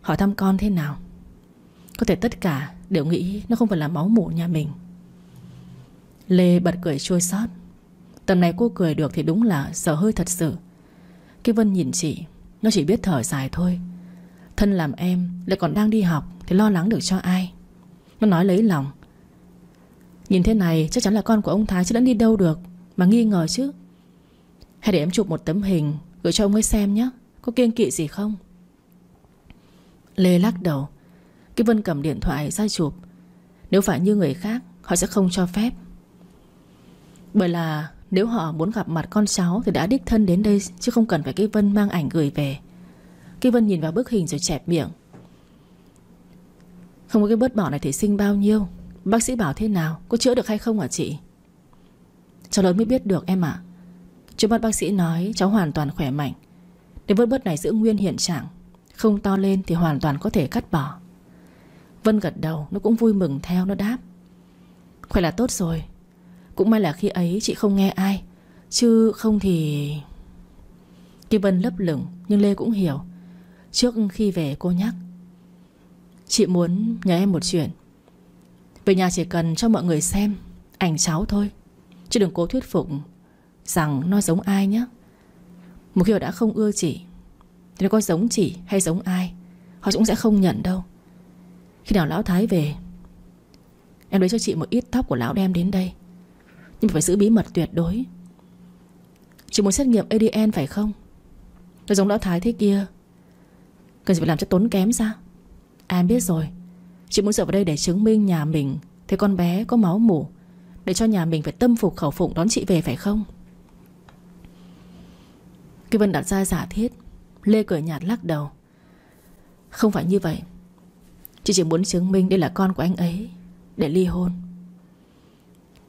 Hỏi thăm con thế nào Có thể tất cả đều nghĩ Nó không phải là máu mủ nhà mình Lê bật cười trôi sót Tầm này cô cười được thì đúng là sợ hơi thật sự Cái Vân nhìn chị Nó chỉ biết thở dài thôi Thân làm em lại còn đang đi học Thì lo lắng được cho ai nó nói lấy lòng Nhìn thế này chắc chắn là con của ông Thái Chứ đã đi đâu được Mà nghi ngờ chứ Hay để em chụp một tấm hình Gửi cho ông ấy xem nhé Có kiên kỵ gì không Lê lắc đầu Cái Vân cầm điện thoại ra chụp Nếu phải như người khác Họ sẽ không cho phép Bởi là nếu họ muốn gặp mặt con cháu Thì đã đích thân đến đây Chứ không cần phải cái Vân mang ảnh gửi về Cái Vân nhìn vào bức hình rồi chẹp miệng không có cái bớt bỏ này thì sinh bao nhiêu Bác sĩ bảo thế nào Có chữa được hay không hả chị Cháu lớn mới biết được em ạ à. Trước mắt bác sĩ nói cháu hoàn toàn khỏe mạnh Để vớt bớt này giữ nguyên hiện trạng Không to lên thì hoàn toàn có thể cắt bỏ Vân gật đầu Nó cũng vui mừng theo nó đáp Khỏe là tốt rồi Cũng may là khi ấy chị không nghe ai Chứ không thì Kỳ Vân lấp lửng Nhưng Lê cũng hiểu Trước khi về cô nhắc Chị muốn nhờ em một chuyện Về nhà chỉ cần cho mọi người xem Ảnh cháu thôi Chứ đừng cố thuyết phục Rằng nó giống ai nhé Một khi họ đã không ưa chị Thì nó có giống chị hay giống ai Họ cũng sẽ không nhận đâu Khi nào Lão Thái về Em lấy cho chị một ít tóc của Lão đem đến đây Nhưng phải giữ bí mật tuyệt đối Chị muốn xét nghiệm ADN phải không Nó giống Lão Thái thế kia Cần gì phải làm cho tốn kém ra An biết rồi Chị muốn dựa vào đây để chứng minh nhà mình Thế con bé có máu mủ Để cho nhà mình phải tâm phục khẩu phụng đón chị về phải không Kỳ Vân đặt ra giả thiết Lê cười nhạt lắc đầu Không phải như vậy Chị chỉ muốn chứng minh đây là con của anh ấy Để ly hôn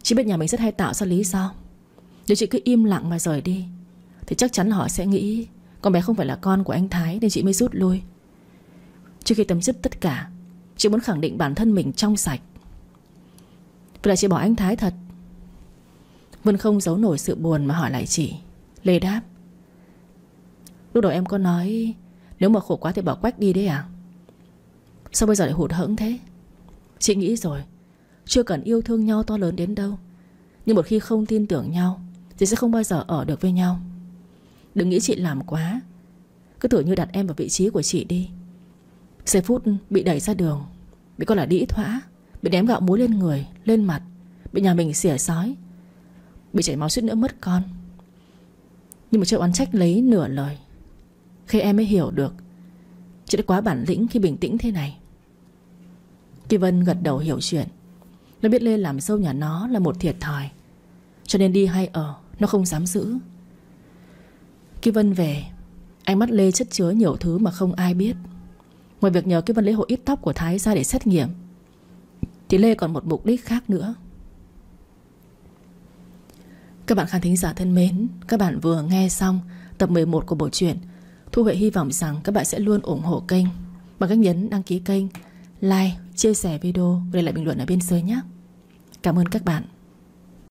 Chị biết nhà mình rất hay tạo ra lý do Nếu chị cứ im lặng mà rời đi Thì chắc chắn họ sẽ nghĩ Con bé không phải là con của anh Thái Nên chị mới rút lui Trước khi tấm dứt tất cả Chị muốn khẳng định bản thân mình trong sạch Vậy là chị bỏ anh Thái thật Vân không giấu nổi sự buồn mà hỏi lại chị Lê đáp Lúc đầu em có nói Nếu mà khổ quá thì bỏ quách đi đấy à Sao bây giờ lại hụt hẫng thế Chị nghĩ rồi Chưa cần yêu thương nhau to lớn đến đâu Nhưng một khi không tin tưởng nhau Thì sẽ không bao giờ ở được với nhau Đừng nghĩ chị làm quá Cứ tưởng như đặt em vào vị trí của chị đi Giây phút bị đẩy ra đường Bị con là đĩ thỏa Bị ném gạo muối lên người, lên mặt Bị nhà mình xỉa sói Bị chảy máu suýt nữa mất con Nhưng mà Châu oán trách lấy nửa lời Khi em mới hiểu được Chị đã quá bản lĩnh khi bình tĩnh thế này Kỳ Vân gật đầu hiểu chuyện Nó biết Lê làm sâu nhà nó là một thiệt thòi Cho nên đi hay ở Nó không dám giữ Kỳ Vân về Ánh mắt Lê chất chứa nhiều thứ mà không ai biết Ngoài việc nhờ cái vân lễ hội ít tóc của Thái ra để xét nghiệm Thì Lê còn một mục đích khác nữa Các bạn khán thính giả thân mến Các bạn vừa nghe xong tập 11 của bộ truyện Thu Huệ hy vọng rằng các bạn sẽ luôn ủng hộ kênh Bằng cách nhấn đăng ký kênh Like, chia sẻ video Để lại bình luận ở bên dưới nhé Cảm ơn các bạn